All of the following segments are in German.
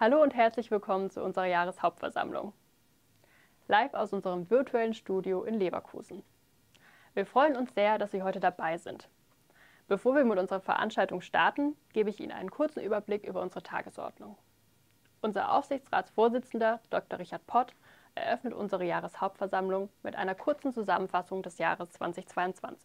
Hallo und herzlich willkommen zu unserer Jahreshauptversammlung. Live aus unserem virtuellen Studio in Leverkusen. Wir freuen uns sehr, dass Sie heute dabei sind. Bevor wir mit unserer Veranstaltung starten, gebe ich Ihnen einen kurzen Überblick über unsere Tagesordnung. Unser Aufsichtsratsvorsitzender Dr. Richard Pott eröffnet unsere Jahreshauptversammlung mit einer kurzen Zusammenfassung des Jahres 2022.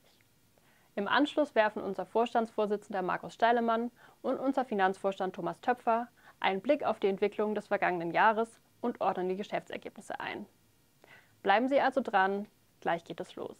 Im Anschluss werfen unser Vorstandsvorsitzender Markus Steilemann und unser Finanzvorstand Thomas Töpfer einen Blick auf die Entwicklung des vergangenen Jahres und ordnen die Geschäftsergebnisse ein. Bleiben Sie also dran, gleich geht es los.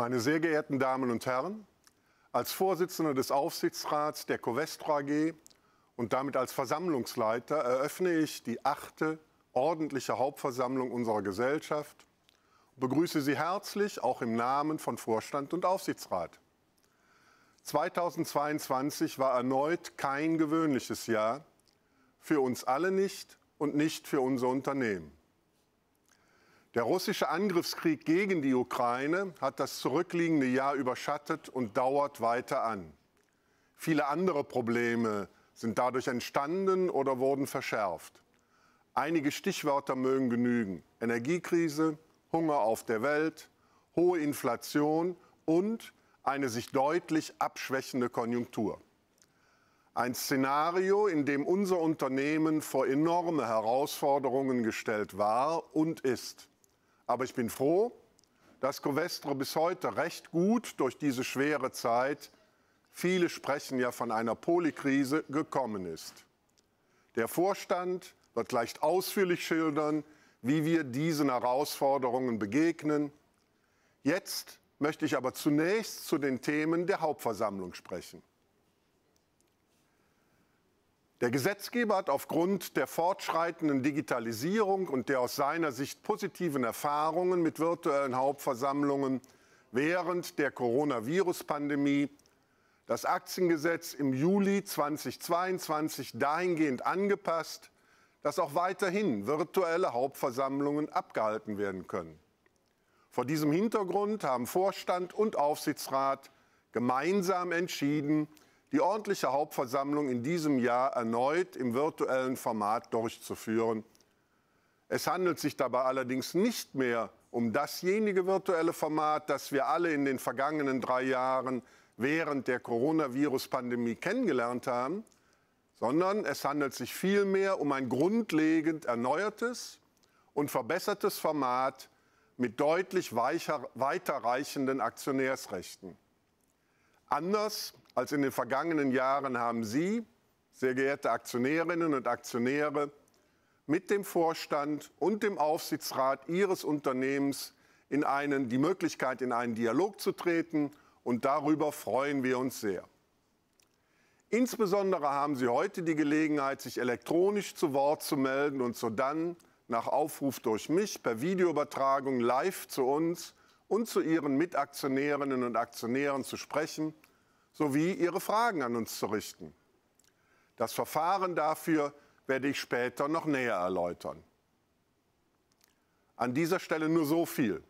Meine sehr geehrten Damen und Herren, als Vorsitzender des Aufsichtsrats der Covestro AG und damit als Versammlungsleiter eröffne ich die achte ordentliche Hauptversammlung unserer Gesellschaft und begrüße Sie herzlich auch im Namen von Vorstand und Aufsichtsrat. 2022 war erneut kein gewöhnliches Jahr, für uns alle nicht und nicht für unser Unternehmen. Der russische Angriffskrieg gegen die Ukraine hat das zurückliegende Jahr überschattet und dauert weiter an. Viele andere Probleme sind dadurch entstanden oder wurden verschärft. Einige Stichwörter mögen genügen. Energiekrise, Hunger auf der Welt, hohe Inflation und eine sich deutlich abschwächende Konjunktur. Ein Szenario, in dem unser Unternehmen vor enorme Herausforderungen gestellt war und ist. Aber ich bin froh, dass Covestro bis heute recht gut durch diese schwere Zeit, viele sprechen ja von einer Polikrise, gekommen ist. Der Vorstand wird gleich ausführlich schildern, wie wir diesen Herausforderungen begegnen. Jetzt möchte ich aber zunächst zu den Themen der Hauptversammlung sprechen. Der Gesetzgeber hat aufgrund der fortschreitenden Digitalisierung und der aus seiner Sicht positiven Erfahrungen mit virtuellen Hauptversammlungen während der Coronavirus-Pandemie das Aktiengesetz im Juli 2022 dahingehend angepasst, dass auch weiterhin virtuelle Hauptversammlungen abgehalten werden können. Vor diesem Hintergrund haben Vorstand und Aufsichtsrat gemeinsam entschieden, die ordentliche Hauptversammlung in diesem Jahr erneut im virtuellen Format durchzuführen. Es handelt sich dabei allerdings nicht mehr um dasjenige virtuelle Format, das wir alle in den vergangenen drei Jahren während der Coronavirus-Pandemie kennengelernt haben, sondern es handelt sich vielmehr um ein grundlegend erneuertes und verbessertes Format mit deutlich weicher, weiterreichenden Aktionärsrechten. Anders als in den vergangenen Jahren haben Sie, sehr geehrte Aktionärinnen und Aktionäre, mit dem Vorstand und dem Aufsichtsrat Ihres Unternehmens in einen, die Möglichkeit, in einen Dialog zu treten. Und darüber freuen wir uns sehr. Insbesondere haben Sie heute die Gelegenheit, sich elektronisch zu Wort zu melden und sodann nach Aufruf durch mich per Videoübertragung live zu uns und zu Ihren Mitaktionärinnen und Aktionären zu sprechen – sowie ihre Fragen an uns zu richten. Das Verfahren dafür werde ich später noch näher erläutern. An dieser Stelle nur so viel.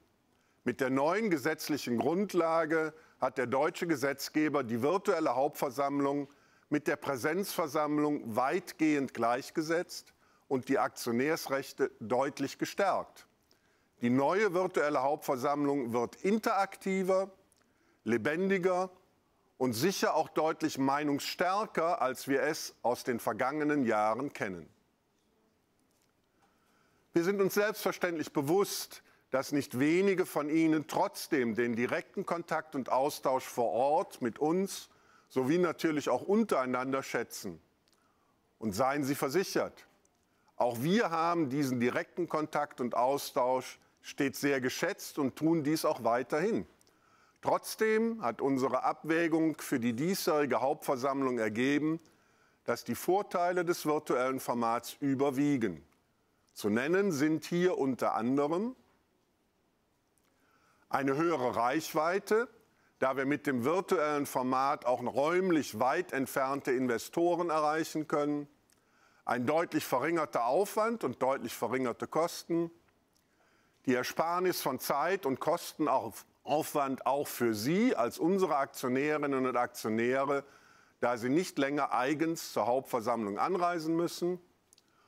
Mit der neuen gesetzlichen Grundlage hat der deutsche Gesetzgeber die virtuelle Hauptversammlung mit der Präsenzversammlung weitgehend gleichgesetzt und die Aktionärsrechte deutlich gestärkt. Die neue virtuelle Hauptversammlung wird interaktiver, lebendiger und sicher auch deutlich meinungsstärker, als wir es aus den vergangenen Jahren kennen. Wir sind uns selbstverständlich bewusst, dass nicht wenige von Ihnen trotzdem den direkten Kontakt und Austausch vor Ort mit uns sowie natürlich auch untereinander schätzen. Und seien Sie versichert, auch wir haben diesen direkten Kontakt und Austausch stets sehr geschätzt und tun dies auch weiterhin. Trotzdem hat unsere Abwägung für die diesjährige Hauptversammlung ergeben, dass die Vorteile des virtuellen Formats überwiegen. Zu nennen sind hier unter anderem eine höhere Reichweite, da wir mit dem virtuellen Format auch räumlich weit entfernte Investoren erreichen können, ein deutlich verringerter Aufwand und deutlich verringerte Kosten, die Ersparnis von Zeit und Kosten auf Aufwand auch für Sie als unsere Aktionärinnen und Aktionäre, da Sie nicht länger eigens zur Hauptversammlung anreisen müssen.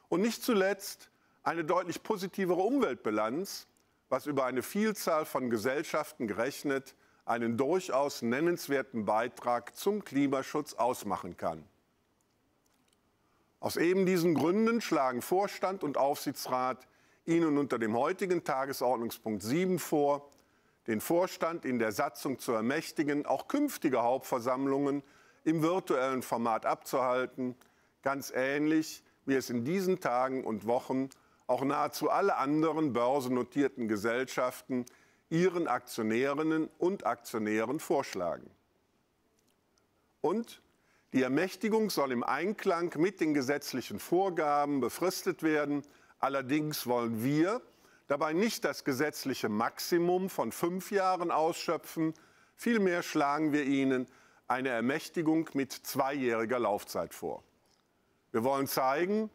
Und nicht zuletzt eine deutlich positivere Umweltbilanz, was über eine Vielzahl von Gesellschaften gerechnet einen durchaus nennenswerten Beitrag zum Klimaschutz ausmachen kann. Aus eben diesen Gründen schlagen Vorstand und Aufsichtsrat Ihnen unter dem heutigen Tagesordnungspunkt 7 vor, den Vorstand in der Satzung zu ermächtigen, auch künftige Hauptversammlungen im virtuellen Format abzuhalten, ganz ähnlich wie es in diesen Tagen und Wochen auch nahezu alle anderen börsennotierten Gesellschaften ihren Aktionärinnen und Aktionären vorschlagen. Und die Ermächtigung soll im Einklang mit den gesetzlichen Vorgaben befristet werden. Allerdings wollen wir, dabei nicht das gesetzliche Maximum von fünf Jahren ausschöpfen, vielmehr schlagen wir Ihnen eine Ermächtigung mit zweijähriger Laufzeit vor. Wir wollen zeigen,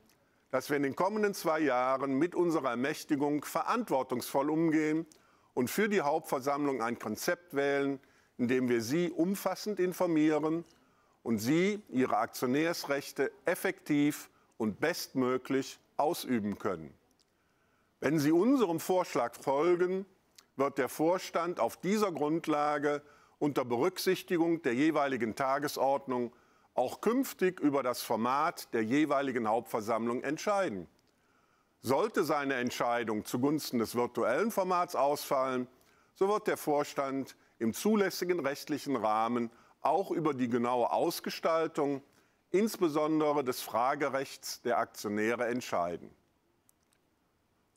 dass wir in den kommenden zwei Jahren mit unserer Ermächtigung verantwortungsvoll umgehen und für die Hauptversammlung ein Konzept wählen, in dem wir Sie umfassend informieren und Sie Ihre Aktionärsrechte effektiv und bestmöglich ausüben können. Wenn Sie unserem Vorschlag folgen, wird der Vorstand auf dieser Grundlage unter Berücksichtigung der jeweiligen Tagesordnung auch künftig über das Format der jeweiligen Hauptversammlung entscheiden. Sollte seine Entscheidung zugunsten des virtuellen Formats ausfallen, so wird der Vorstand im zulässigen rechtlichen Rahmen auch über die genaue Ausgestaltung, insbesondere des Fragerechts der Aktionäre, entscheiden.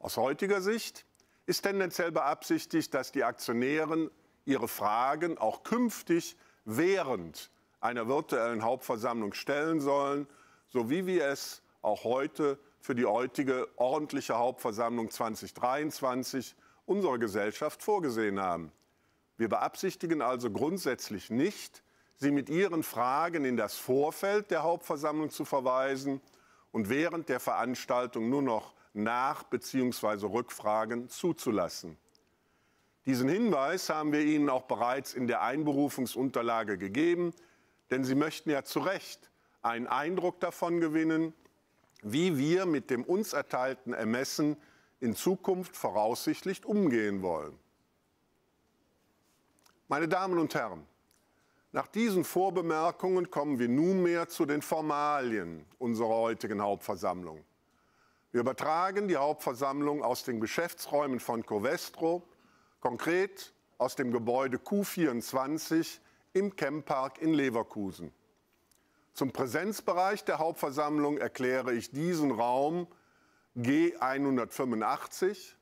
Aus heutiger Sicht ist tendenziell beabsichtigt, dass die Aktionären ihre Fragen auch künftig während einer virtuellen Hauptversammlung stellen sollen, so wie wir es auch heute für die heutige ordentliche Hauptversammlung 2023 unserer Gesellschaft vorgesehen haben. Wir beabsichtigen also grundsätzlich nicht, Sie mit Ihren Fragen in das Vorfeld der Hauptversammlung zu verweisen und während der Veranstaltung nur noch nach- bzw. Rückfragen zuzulassen. Diesen Hinweis haben wir Ihnen auch bereits in der Einberufungsunterlage gegeben, denn Sie möchten ja zu Recht einen Eindruck davon gewinnen, wie wir mit dem uns erteilten Ermessen in Zukunft voraussichtlich umgehen wollen. Meine Damen und Herren, nach diesen Vorbemerkungen kommen wir nunmehr zu den Formalien unserer heutigen Hauptversammlung. Wir übertragen die Hauptversammlung aus den Geschäftsräumen von Covestro, konkret aus dem Gebäude Q24 im Kempark in Leverkusen. Zum Präsenzbereich der Hauptversammlung erkläre ich diesen Raum G185,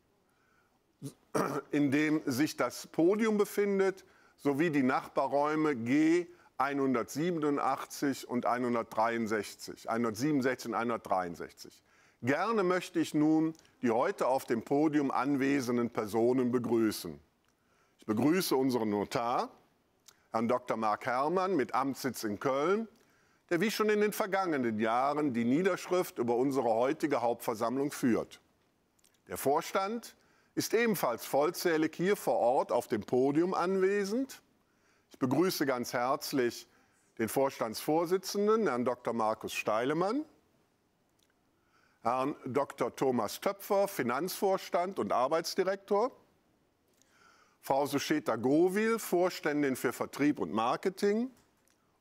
in dem sich das Podium befindet, sowie die Nachbarräume G187 und 163, 167 und 163. Gerne möchte ich nun die heute auf dem Podium anwesenden Personen begrüßen. Ich begrüße unseren Notar, Herrn Dr. Marc Herrmann mit Amtssitz in Köln, der wie schon in den vergangenen Jahren die Niederschrift über unsere heutige Hauptversammlung führt. Der Vorstand ist ebenfalls vollzählig hier vor Ort auf dem Podium anwesend. Ich begrüße ganz herzlich den Vorstandsvorsitzenden, Herrn Dr. Markus Steilemann, Herrn Dr. Thomas Töpfer, Finanzvorstand und Arbeitsdirektor, Frau Susheta Govil, Vorständin für Vertrieb und Marketing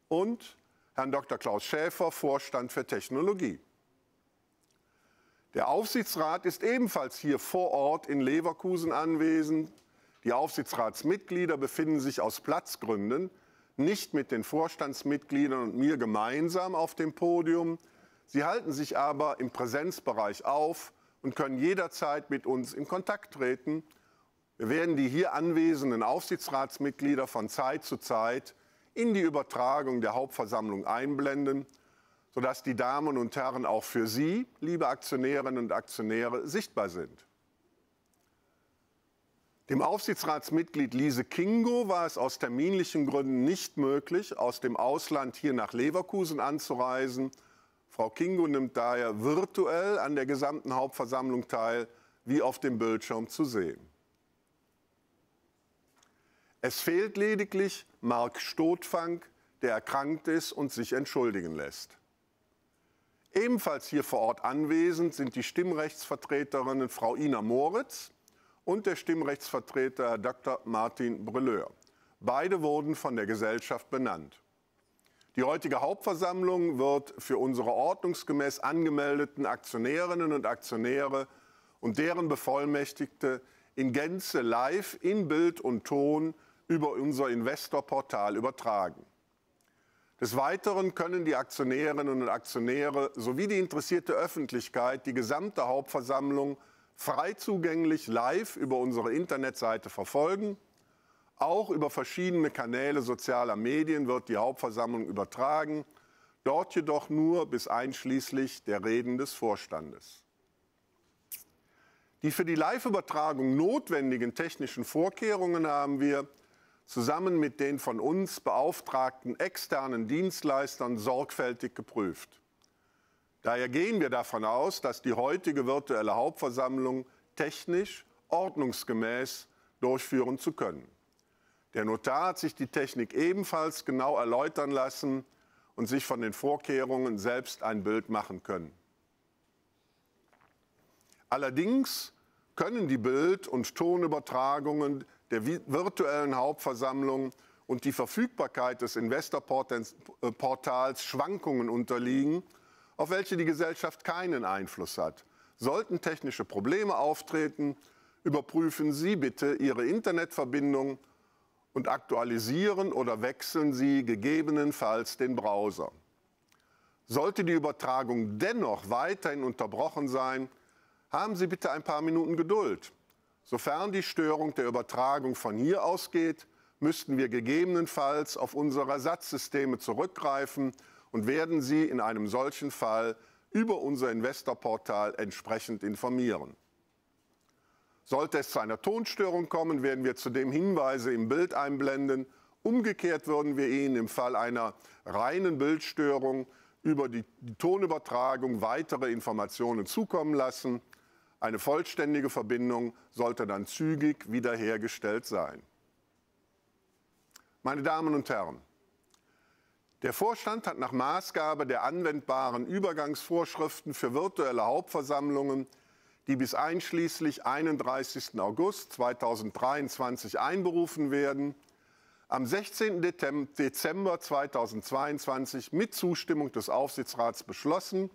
und Herrn Dr. Klaus Schäfer, Vorstand für Technologie. Der Aufsichtsrat ist ebenfalls hier vor Ort in Leverkusen anwesend. Die Aufsichtsratsmitglieder befinden sich aus Platzgründen nicht mit den Vorstandsmitgliedern und mir gemeinsam auf dem Podium, Sie halten sich aber im Präsenzbereich auf und können jederzeit mit uns in Kontakt treten. Wir werden die hier anwesenden Aufsichtsratsmitglieder von Zeit zu Zeit in die Übertragung der Hauptversammlung einblenden, sodass die Damen und Herren auch für Sie, liebe Aktionärinnen und Aktionäre, sichtbar sind. Dem Aufsichtsratsmitglied Lise Kingo war es aus terminlichen Gründen nicht möglich, aus dem Ausland hier nach Leverkusen anzureisen – Frau Kingo nimmt daher virtuell an der gesamten Hauptversammlung teil, wie auf dem Bildschirm zu sehen. Es fehlt lediglich Mark Stotfang, der erkrankt ist und sich entschuldigen lässt. Ebenfalls hier vor Ort anwesend sind die Stimmrechtsvertreterinnen Frau Ina Moritz und der Stimmrechtsvertreter Dr. Martin Brilleur. Beide wurden von der Gesellschaft benannt. Die heutige Hauptversammlung wird für unsere ordnungsgemäß angemeldeten Aktionärinnen und Aktionäre und deren Bevollmächtigte in Gänze live in Bild und Ton über unser Investorportal übertragen. Des Weiteren können die Aktionärinnen und Aktionäre sowie die interessierte Öffentlichkeit die gesamte Hauptversammlung frei zugänglich live über unsere Internetseite verfolgen auch über verschiedene Kanäle sozialer Medien wird die Hauptversammlung übertragen, dort jedoch nur bis einschließlich der Reden des Vorstandes. Die für die Live-Übertragung notwendigen technischen Vorkehrungen haben wir zusammen mit den von uns beauftragten externen Dienstleistern sorgfältig geprüft. Daher gehen wir davon aus, dass die heutige virtuelle Hauptversammlung technisch ordnungsgemäß durchführen zu können. Der Notar hat sich die Technik ebenfalls genau erläutern lassen und sich von den Vorkehrungen selbst ein Bild machen können. Allerdings können die Bild- und Tonübertragungen der virtuellen Hauptversammlung und die Verfügbarkeit des Investorportals äh, Schwankungen unterliegen, auf welche die Gesellschaft keinen Einfluss hat. Sollten technische Probleme auftreten, überprüfen Sie bitte Ihre Internetverbindung und aktualisieren oder wechseln Sie gegebenenfalls den Browser. Sollte die Übertragung dennoch weiterhin unterbrochen sein, haben Sie bitte ein paar Minuten Geduld. Sofern die Störung der Übertragung von hier ausgeht, müssten wir gegebenenfalls auf unsere Ersatzsysteme zurückgreifen und werden Sie in einem solchen Fall über unser Investorportal entsprechend informieren. Sollte es zu einer Tonstörung kommen, werden wir zudem Hinweise im Bild einblenden. Umgekehrt würden wir Ihnen im Fall einer reinen Bildstörung über die Tonübertragung weitere Informationen zukommen lassen. Eine vollständige Verbindung sollte dann zügig wiederhergestellt sein. Meine Damen und Herren, der Vorstand hat nach Maßgabe der anwendbaren Übergangsvorschriften für virtuelle Hauptversammlungen die bis einschließlich 31. August 2023 einberufen werden, am 16. Dezember 2022 mit Zustimmung des Aufsichtsrats beschlossen,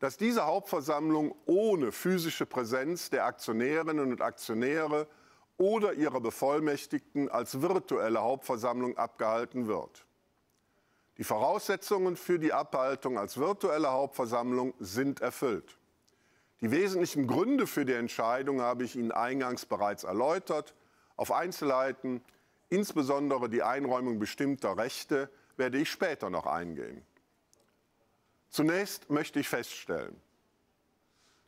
dass diese Hauptversammlung ohne physische Präsenz der Aktionärinnen und Aktionäre oder ihrer Bevollmächtigten als virtuelle Hauptversammlung abgehalten wird. Die Voraussetzungen für die Abhaltung als virtuelle Hauptversammlung sind erfüllt. Die wesentlichen Gründe für die Entscheidung habe ich Ihnen eingangs bereits erläutert. Auf Einzelheiten, insbesondere die Einräumung bestimmter Rechte, werde ich später noch eingehen. Zunächst möchte ich feststellen,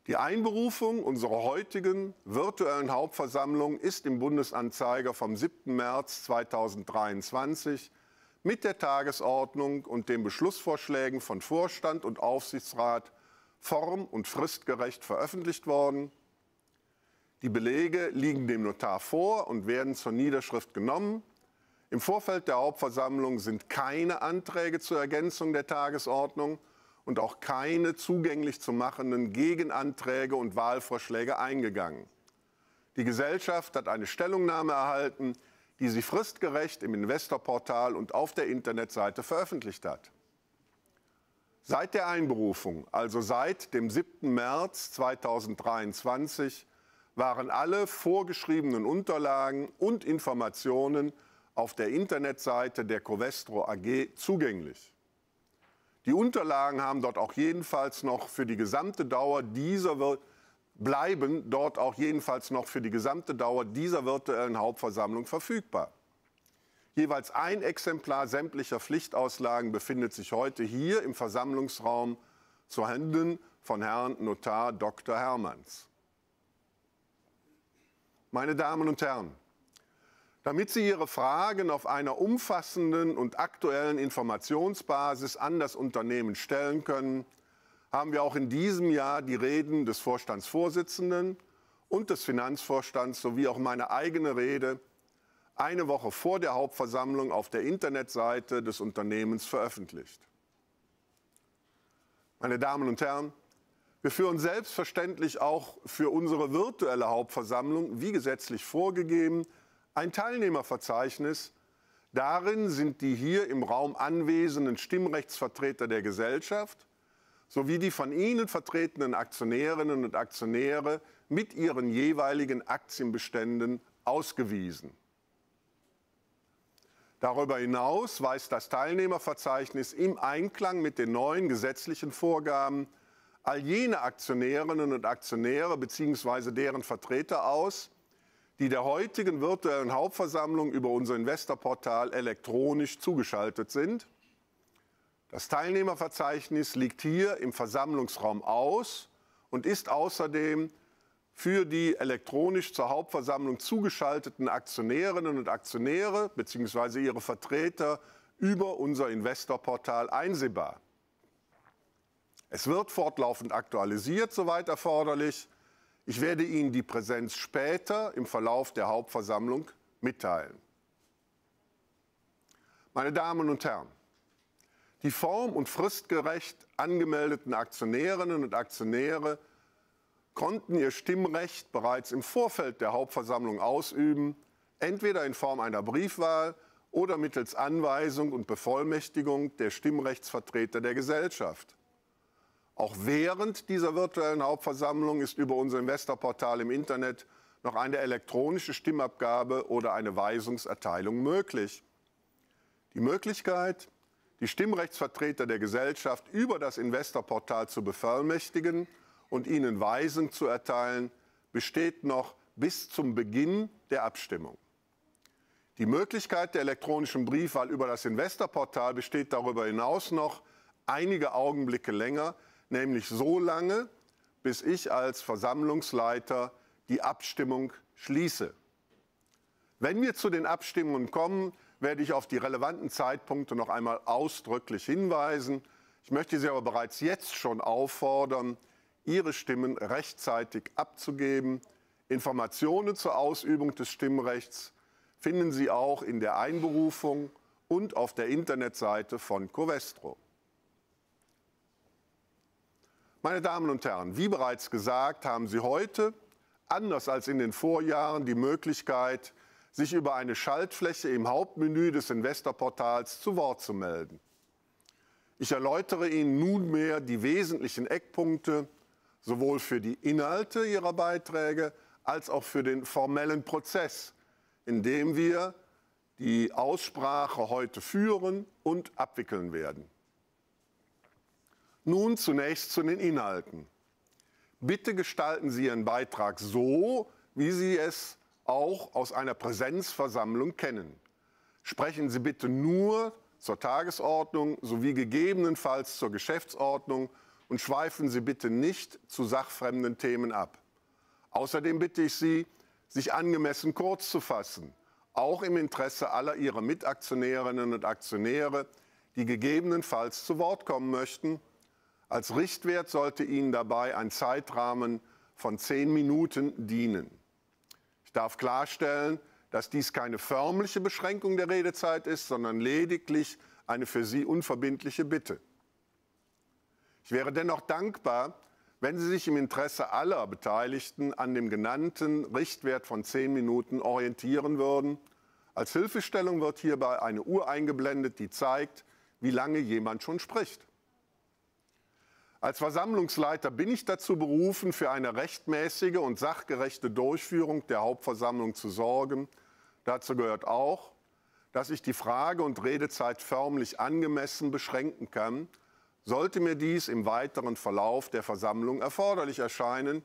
die Einberufung unserer heutigen virtuellen Hauptversammlung ist im Bundesanzeiger vom 7. März 2023 mit der Tagesordnung und den Beschlussvorschlägen von Vorstand und Aufsichtsrat form- und fristgerecht veröffentlicht worden. Die Belege liegen dem Notar vor und werden zur Niederschrift genommen. Im Vorfeld der Hauptversammlung sind keine Anträge zur Ergänzung der Tagesordnung und auch keine zugänglich zu machenden Gegenanträge und Wahlvorschläge eingegangen. Die Gesellschaft hat eine Stellungnahme erhalten, die sie fristgerecht im Investorportal und auf der Internetseite veröffentlicht hat. Seit der Einberufung, also seit dem 7. März 2023, waren alle vorgeschriebenen Unterlagen und Informationen auf der Internetseite der Covestro AG zugänglich. Die Unterlagen haben dort auch jedenfalls noch für die gesamte Dauer dieser bleiben dort auch jedenfalls noch für die gesamte Dauer dieser virtuellen Hauptversammlung verfügbar. Jeweils ein Exemplar sämtlicher Pflichtauslagen befindet sich heute hier im Versammlungsraum zu Händen von Herrn Notar Dr. Hermanns. Meine Damen und Herren, damit Sie Ihre Fragen auf einer umfassenden und aktuellen Informationsbasis an das Unternehmen stellen können, haben wir auch in diesem Jahr die Reden des Vorstandsvorsitzenden und des Finanzvorstands sowie auch meine eigene Rede eine Woche vor der Hauptversammlung auf der Internetseite des Unternehmens veröffentlicht. Meine Damen und Herren, wir führen selbstverständlich auch für unsere virtuelle Hauptversammlung, wie gesetzlich vorgegeben, ein Teilnehmerverzeichnis. Darin sind die hier im Raum anwesenden Stimmrechtsvertreter der Gesellschaft sowie die von Ihnen vertretenen Aktionärinnen und Aktionäre mit ihren jeweiligen Aktienbeständen ausgewiesen. Darüber hinaus weist das Teilnehmerverzeichnis im Einklang mit den neuen gesetzlichen Vorgaben all jene Aktionärinnen und Aktionäre bzw. deren Vertreter aus, die der heutigen virtuellen Hauptversammlung über unser Investorportal elektronisch zugeschaltet sind. Das Teilnehmerverzeichnis liegt hier im Versammlungsraum aus und ist außerdem für die elektronisch zur Hauptversammlung zugeschalteten Aktionärinnen und Aktionäre bzw. ihre Vertreter über unser Investorportal einsehbar. Es wird fortlaufend aktualisiert, soweit erforderlich. Ich werde Ihnen die Präsenz später im Verlauf der Hauptversammlung mitteilen. Meine Damen und Herren, die form- und fristgerecht angemeldeten Aktionärinnen und Aktionäre konnten ihr Stimmrecht bereits im Vorfeld der Hauptversammlung ausüben, entweder in Form einer Briefwahl oder mittels Anweisung und Bevollmächtigung der Stimmrechtsvertreter der Gesellschaft. Auch während dieser virtuellen Hauptversammlung ist über unser Investorportal im Internet noch eine elektronische Stimmabgabe oder eine Weisungserteilung möglich. Die Möglichkeit, die Stimmrechtsvertreter der Gesellschaft über das Investorportal zu bevollmächtigen, und ihnen Weisen zu erteilen, besteht noch bis zum Beginn der Abstimmung. Die Möglichkeit der elektronischen Briefwahl über das Investorportal besteht darüber hinaus noch einige Augenblicke länger, nämlich so lange, bis ich als Versammlungsleiter die Abstimmung schließe. Wenn wir zu den Abstimmungen kommen, werde ich auf die relevanten Zeitpunkte noch einmal ausdrücklich hinweisen. Ich möchte Sie aber bereits jetzt schon auffordern, ihre Stimmen rechtzeitig abzugeben. Informationen zur Ausübung des Stimmrechts finden Sie auch in der Einberufung und auf der Internetseite von Covestro. Meine Damen und Herren, wie bereits gesagt, haben Sie heute, anders als in den Vorjahren, die Möglichkeit, sich über eine Schaltfläche im Hauptmenü des Investorportals zu Wort zu melden. Ich erläutere Ihnen nunmehr die wesentlichen Eckpunkte sowohl für die Inhalte ihrer Beiträge als auch für den formellen Prozess, in dem wir die Aussprache heute führen und abwickeln werden. Nun zunächst zu den Inhalten. Bitte gestalten Sie Ihren Beitrag so, wie Sie es auch aus einer Präsenzversammlung kennen. Sprechen Sie bitte nur zur Tagesordnung sowie gegebenenfalls zur Geschäftsordnung und schweifen Sie bitte nicht zu sachfremden Themen ab. Außerdem bitte ich Sie, sich angemessen kurz zu fassen, auch im Interesse aller Ihrer Mitaktionärinnen und Aktionäre, die gegebenenfalls zu Wort kommen möchten. Als Richtwert sollte Ihnen dabei ein Zeitrahmen von zehn Minuten dienen. Ich darf klarstellen, dass dies keine förmliche Beschränkung der Redezeit ist, sondern lediglich eine für Sie unverbindliche Bitte. Ich wäre dennoch dankbar, wenn Sie sich im Interesse aller Beteiligten an dem genannten Richtwert von zehn Minuten orientieren würden. Als Hilfestellung wird hierbei eine Uhr eingeblendet, die zeigt, wie lange jemand schon spricht. Als Versammlungsleiter bin ich dazu berufen, für eine rechtmäßige und sachgerechte Durchführung der Hauptversammlung zu sorgen. Dazu gehört auch, dass ich die Frage- und Redezeit förmlich angemessen beschränken kann sollte mir dies im weiteren Verlauf der Versammlung erforderlich erscheinen,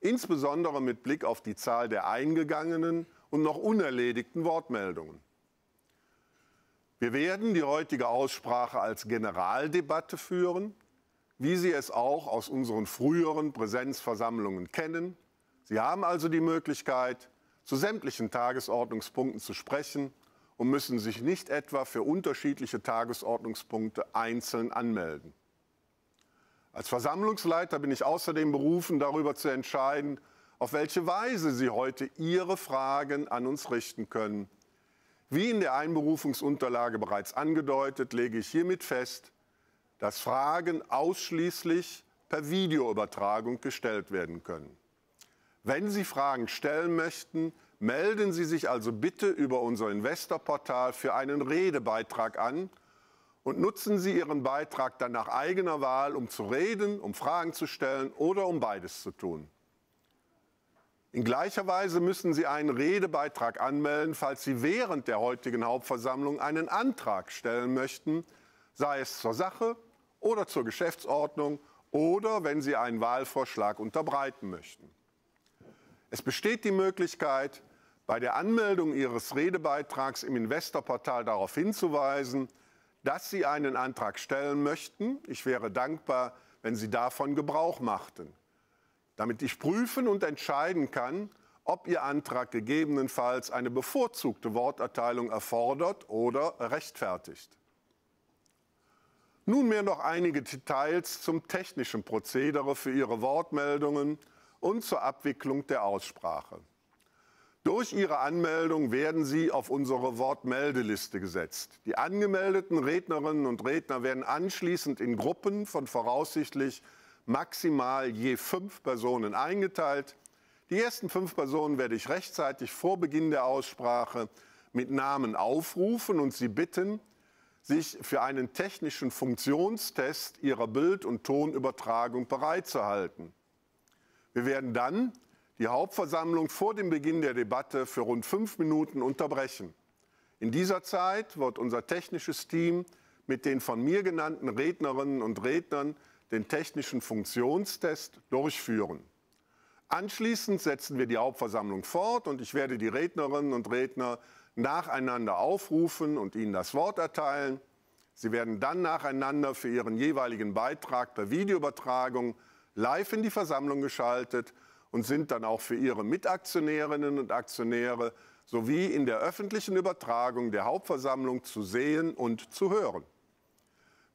insbesondere mit Blick auf die Zahl der eingegangenen und noch unerledigten Wortmeldungen. Wir werden die heutige Aussprache als Generaldebatte führen, wie Sie es auch aus unseren früheren Präsenzversammlungen kennen. Sie haben also die Möglichkeit, zu sämtlichen Tagesordnungspunkten zu sprechen und müssen sich nicht etwa für unterschiedliche Tagesordnungspunkte einzeln anmelden. Als Versammlungsleiter bin ich außerdem berufen, darüber zu entscheiden, auf welche Weise Sie heute Ihre Fragen an uns richten können. Wie in der Einberufungsunterlage bereits angedeutet, lege ich hiermit fest, dass Fragen ausschließlich per Videoübertragung gestellt werden können. Wenn Sie Fragen stellen möchten, Melden Sie sich also bitte über unser Investorportal für einen Redebeitrag an und nutzen Sie Ihren Beitrag dann nach eigener Wahl, um zu reden, um Fragen zu stellen oder um beides zu tun. In gleicher Weise müssen Sie einen Redebeitrag anmelden, falls Sie während der heutigen Hauptversammlung einen Antrag stellen möchten, sei es zur Sache oder zur Geschäftsordnung oder wenn Sie einen Wahlvorschlag unterbreiten möchten. Es besteht die Möglichkeit, bei der Anmeldung Ihres Redebeitrags im Investorportal darauf hinzuweisen, dass Sie einen Antrag stellen möchten. Ich wäre dankbar, wenn Sie davon Gebrauch machten, damit ich prüfen und entscheiden kann, ob Ihr Antrag gegebenenfalls eine bevorzugte Worterteilung erfordert oder rechtfertigt. Nunmehr noch einige Details zum technischen Prozedere für Ihre Wortmeldungen und zur Abwicklung der Aussprache. Durch Ihre Anmeldung werden Sie auf unsere Wortmeldeliste gesetzt. Die angemeldeten Rednerinnen und Redner werden anschließend in Gruppen von voraussichtlich maximal je fünf Personen eingeteilt. Die ersten fünf Personen werde ich rechtzeitig vor Beginn der Aussprache mit Namen aufrufen und Sie bitten, sich für einen technischen Funktionstest Ihrer Bild- und Tonübertragung bereitzuhalten. Wir werden dann die Hauptversammlung vor dem Beginn der Debatte für rund fünf Minuten unterbrechen. In dieser Zeit wird unser technisches Team mit den von mir genannten Rednerinnen und Rednern den technischen Funktionstest durchführen. Anschließend setzen wir die Hauptversammlung fort und ich werde die Rednerinnen und Redner nacheinander aufrufen und ihnen das Wort erteilen. Sie werden dann nacheinander für ihren jeweiligen Beitrag per Videoübertragung live in die Versammlung geschaltet und sind dann auch für ihre Mitaktionärinnen und Aktionäre sowie in der öffentlichen Übertragung der Hauptversammlung zu sehen und zu hören.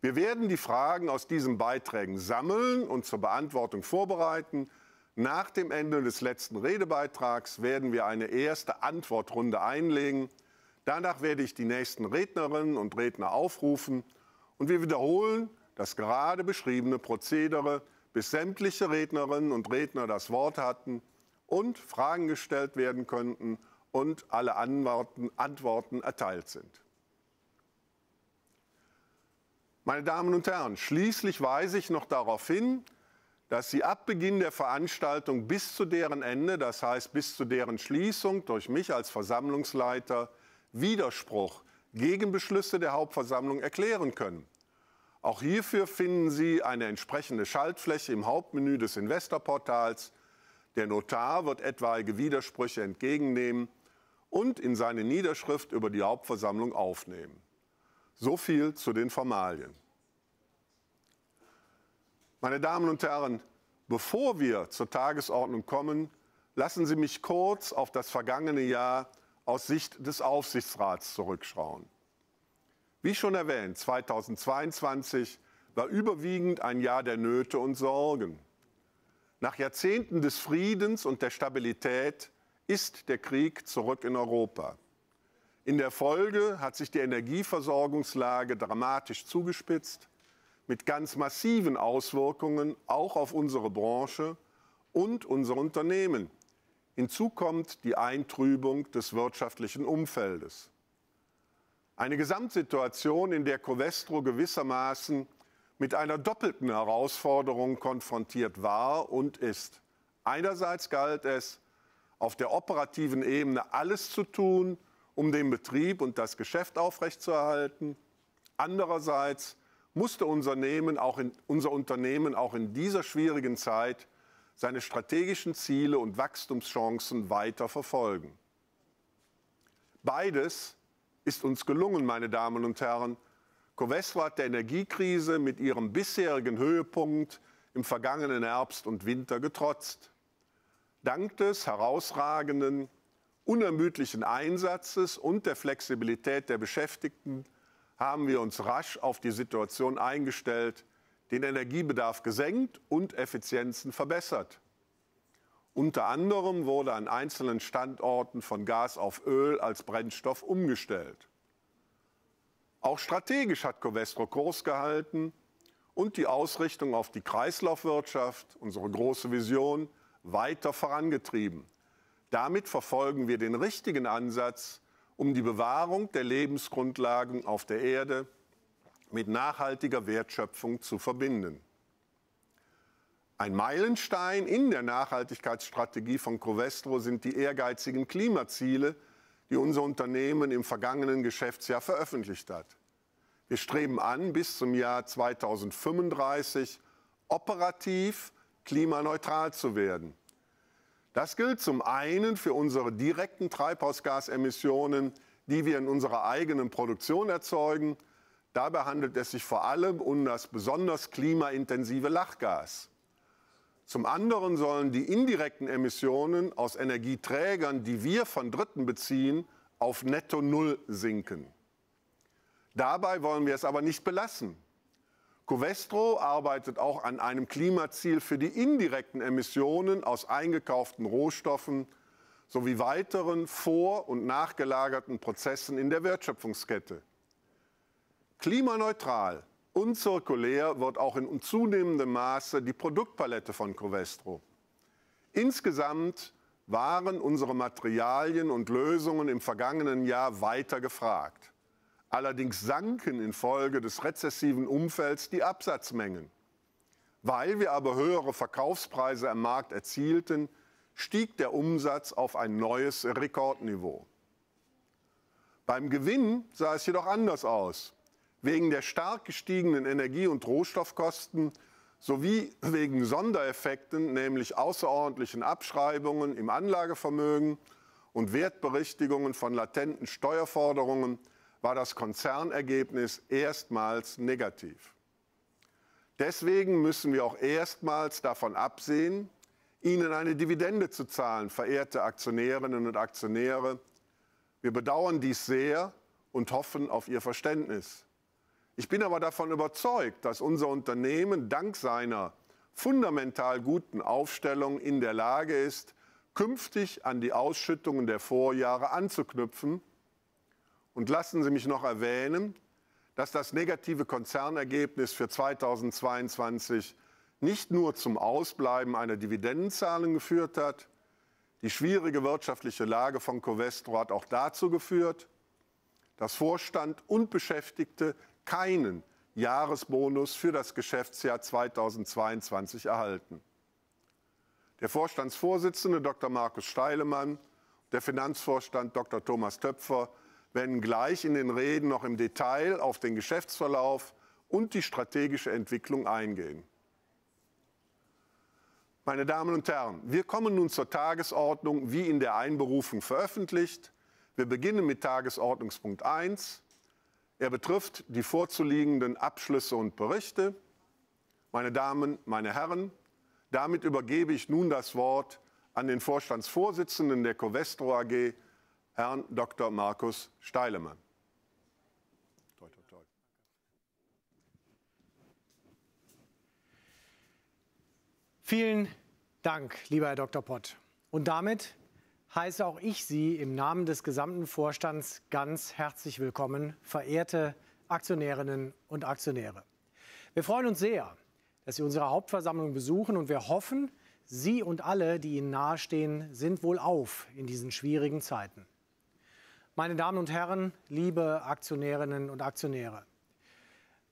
Wir werden die Fragen aus diesen Beiträgen sammeln und zur Beantwortung vorbereiten. Nach dem Ende des letzten Redebeitrags werden wir eine erste Antwortrunde einlegen. Danach werde ich die nächsten Rednerinnen und Redner aufrufen und wir wiederholen das gerade beschriebene Prozedere bis sämtliche Rednerinnen und Redner das Wort hatten und Fragen gestellt werden könnten und alle Antworten, Antworten erteilt sind. Meine Damen und Herren, schließlich weise ich noch darauf hin, dass Sie ab Beginn der Veranstaltung bis zu deren Ende, das heißt bis zu deren Schließung durch mich als Versammlungsleiter, Widerspruch gegen Beschlüsse der Hauptversammlung erklären können. Auch hierfür finden Sie eine entsprechende Schaltfläche im Hauptmenü des Investorportals. Der Notar wird etwaige Widersprüche entgegennehmen und in seine Niederschrift über die Hauptversammlung aufnehmen. So viel zu den Formalien. Meine Damen und Herren, bevor wir zur Tagesordnung kommen, lassen Sie mich kurz auf das vergangene Jahr aus Sicht des Aufsichtsrats zurückschauen. Wie schon erwähnt, 2022 war überwiegend ein Jahr der Nöte und Sorgen. Nach Jahrzehnten des Friedens und der Stabilität ist der Krieg zurück in Europa. In der Folge hat sich die Energieversorgungslage dramatisch zugespitzt, mit ganz massiven Auswirkungen auch auf unsere Branche und unsere Unternehmen. Hinzu kommt die Eintrübung des wirtschaftlichen Umfeldes. Eine Gesamtsituation, in der Covestro gewissermaßen mit einer doppelten Herausforderung konfrontiert war und ist. Einerseits galt es, auf der operativen Ebene alles zu tun, um den Betrieb und das Geschäft aufrechtzuerhalten. Andererseits musste unser Unternehmen, auch in, unser Unternehmen auch in dieser schwierigen Zeit seine strategischen Ziele und Wachstumschancen weiter verfolgen. Beides ist uns gelungen, meine Damen und Herren. Covestro hat der Energiekrise mit ihrem bisherigen Höhepunkt im vergangenen Herbst und Winter getrotzt. Dank des herausragenden, unermüdlichen Einsatzes und der Flexibilität der Beschäftigten haben wir uns rasch auf die Situation eingestellt, den Energiebedarf gesenkt und Effizienzen verbessert. Unter anderem wurde an einzelnen Standorten von Gas auf Öl als Brennstoff umgestellt. Auch strategisch hat Covestro Kurs gehalten und die Ausrichtung auf die Kreislaufwirtschaft, unsere große Vision, weiter vorangetrieben. Damit verfolgen wir den richtigen Ansatz, um die Bewahrung der Lebensgrundlagen auf der Erde mit nachhaltiger Wertschöpfung zu verbinden. Ein Meilenstein in der Nachhaltigkeitsstrategie von Covestro sind die ehrgeizigen Klimaziele, die unser Unternehmen im vergangenen Geschäftsjahr veröffentlicht hat. Wir streben an, bis zum Jahr 2035 operativ klimaneutral zu werden. Das gilt zum einen für unsere direkten Treibhausgasemissionen, die wir in unserer eigenen Produktion erzeugen. Dabei handelt es sich vor allem um das besonders klimaintensive Lachgas. Zum anderen sollen die indirekten Emissionen aus Energieträgern, die wir von Dritten beziehen, auf netto Null sinken. Dabei wollen wir es aber nicht belassen. Covestro arbeitet auch an einem Klimaziel für die indirekten Emissionen aus eingekauften Rohstoffen sowie weiteren vor- und nachgelagerten Prozessen in der Wertschöpfungskette. Klimaneutral Unzirkulär wird auch in zunehmendem Maße die Produktpalette von Covestro. Insgesamt waren unsere Materialien und Lösungen im vergangenen Jahr weiter gefragt. Allerdings sanken infolge des rezessiven Umfelds die Absatzmengen. Weil wir aber höhere Verkaufspreise am Markt erzielten, stieg der Umsatz auf ein neues Rekordniveau. Beim Gewinn sah es jedoch anders aus wegen der stark gestiegenen Energie- und Rohstoffkosten sowie wegen Sondereffekten, nämlich außerordentlichen Abschreibungen im Anlagevermögen und Wertberichtigungen von latenten Steuerforderungen, war das Konzernergebnis erstmals negativ. Deswegen müssen wir auch erstmals davon absehen, Ihnen eine Dividende zu zahlen, verehrte Aktionärinnen und Aktionäre. Wir bedauern dies sehr und hoffen auf Ihr Verständnis. Ich bin aber davon überzeugt, dass unser Unternehmen dank seiner fundamental guten Aufstellung in der Lage ist, künftig an die Ausschüttungen der Vorjahre anzuknüpfen. Und lassen Sie mich noch erwähnen, dass das negative Konzernergebnis für 2022 nicht nur zum Ausbleiben einer Dividendenzahlung geführt hat, die schwierige wirtschaftliche Lage von Covestro hat auch dazu geführt, dass Vorstand und Beschäftigte keinen Jahresbonus für das Geschäftsjahr 2022 erhalten. Der Vorstandsvorsitzende Dr. Markus Steilemann, und der Finanzvorstand Dr. Thomas Töpfer werden gleich in den Reden noch im Detail auf den Geschäftsverlauf und die strategische Entwicklung eingehen. Meine Damen und Herren, wir kommen nun zur Tagesordnung, wie in der Einberufung veröffentlicht. Wir beginnen mit Tagesordnungspunkt 1, er betrifft die vorzuliegenden Abschlüsse und Berichte. Meine Damen, meine Herren, damit übergebe ich nun das Wort an den Vorstandsvorsitzenden der Covestro AG, Herrn Dr. Markus Steilemann. Vielen Dank, lieber Herr Dr. Pott. Und damit heiße auch ich Sie im Namen des gesamten Vorstands ganz herzlich willkommen, verehrte Aktionärinnen und Aktionäre. Wir freuen uns sehr, dass Sie unsere Hauptversammlung besuchen und wir hoffen, Sie und alle, die Ihnen nahestehen, sind wohl auf in diesen schwierigen Zeiten. Meine Damen und Herren, liebe Aktionärinnen und Aktionäre,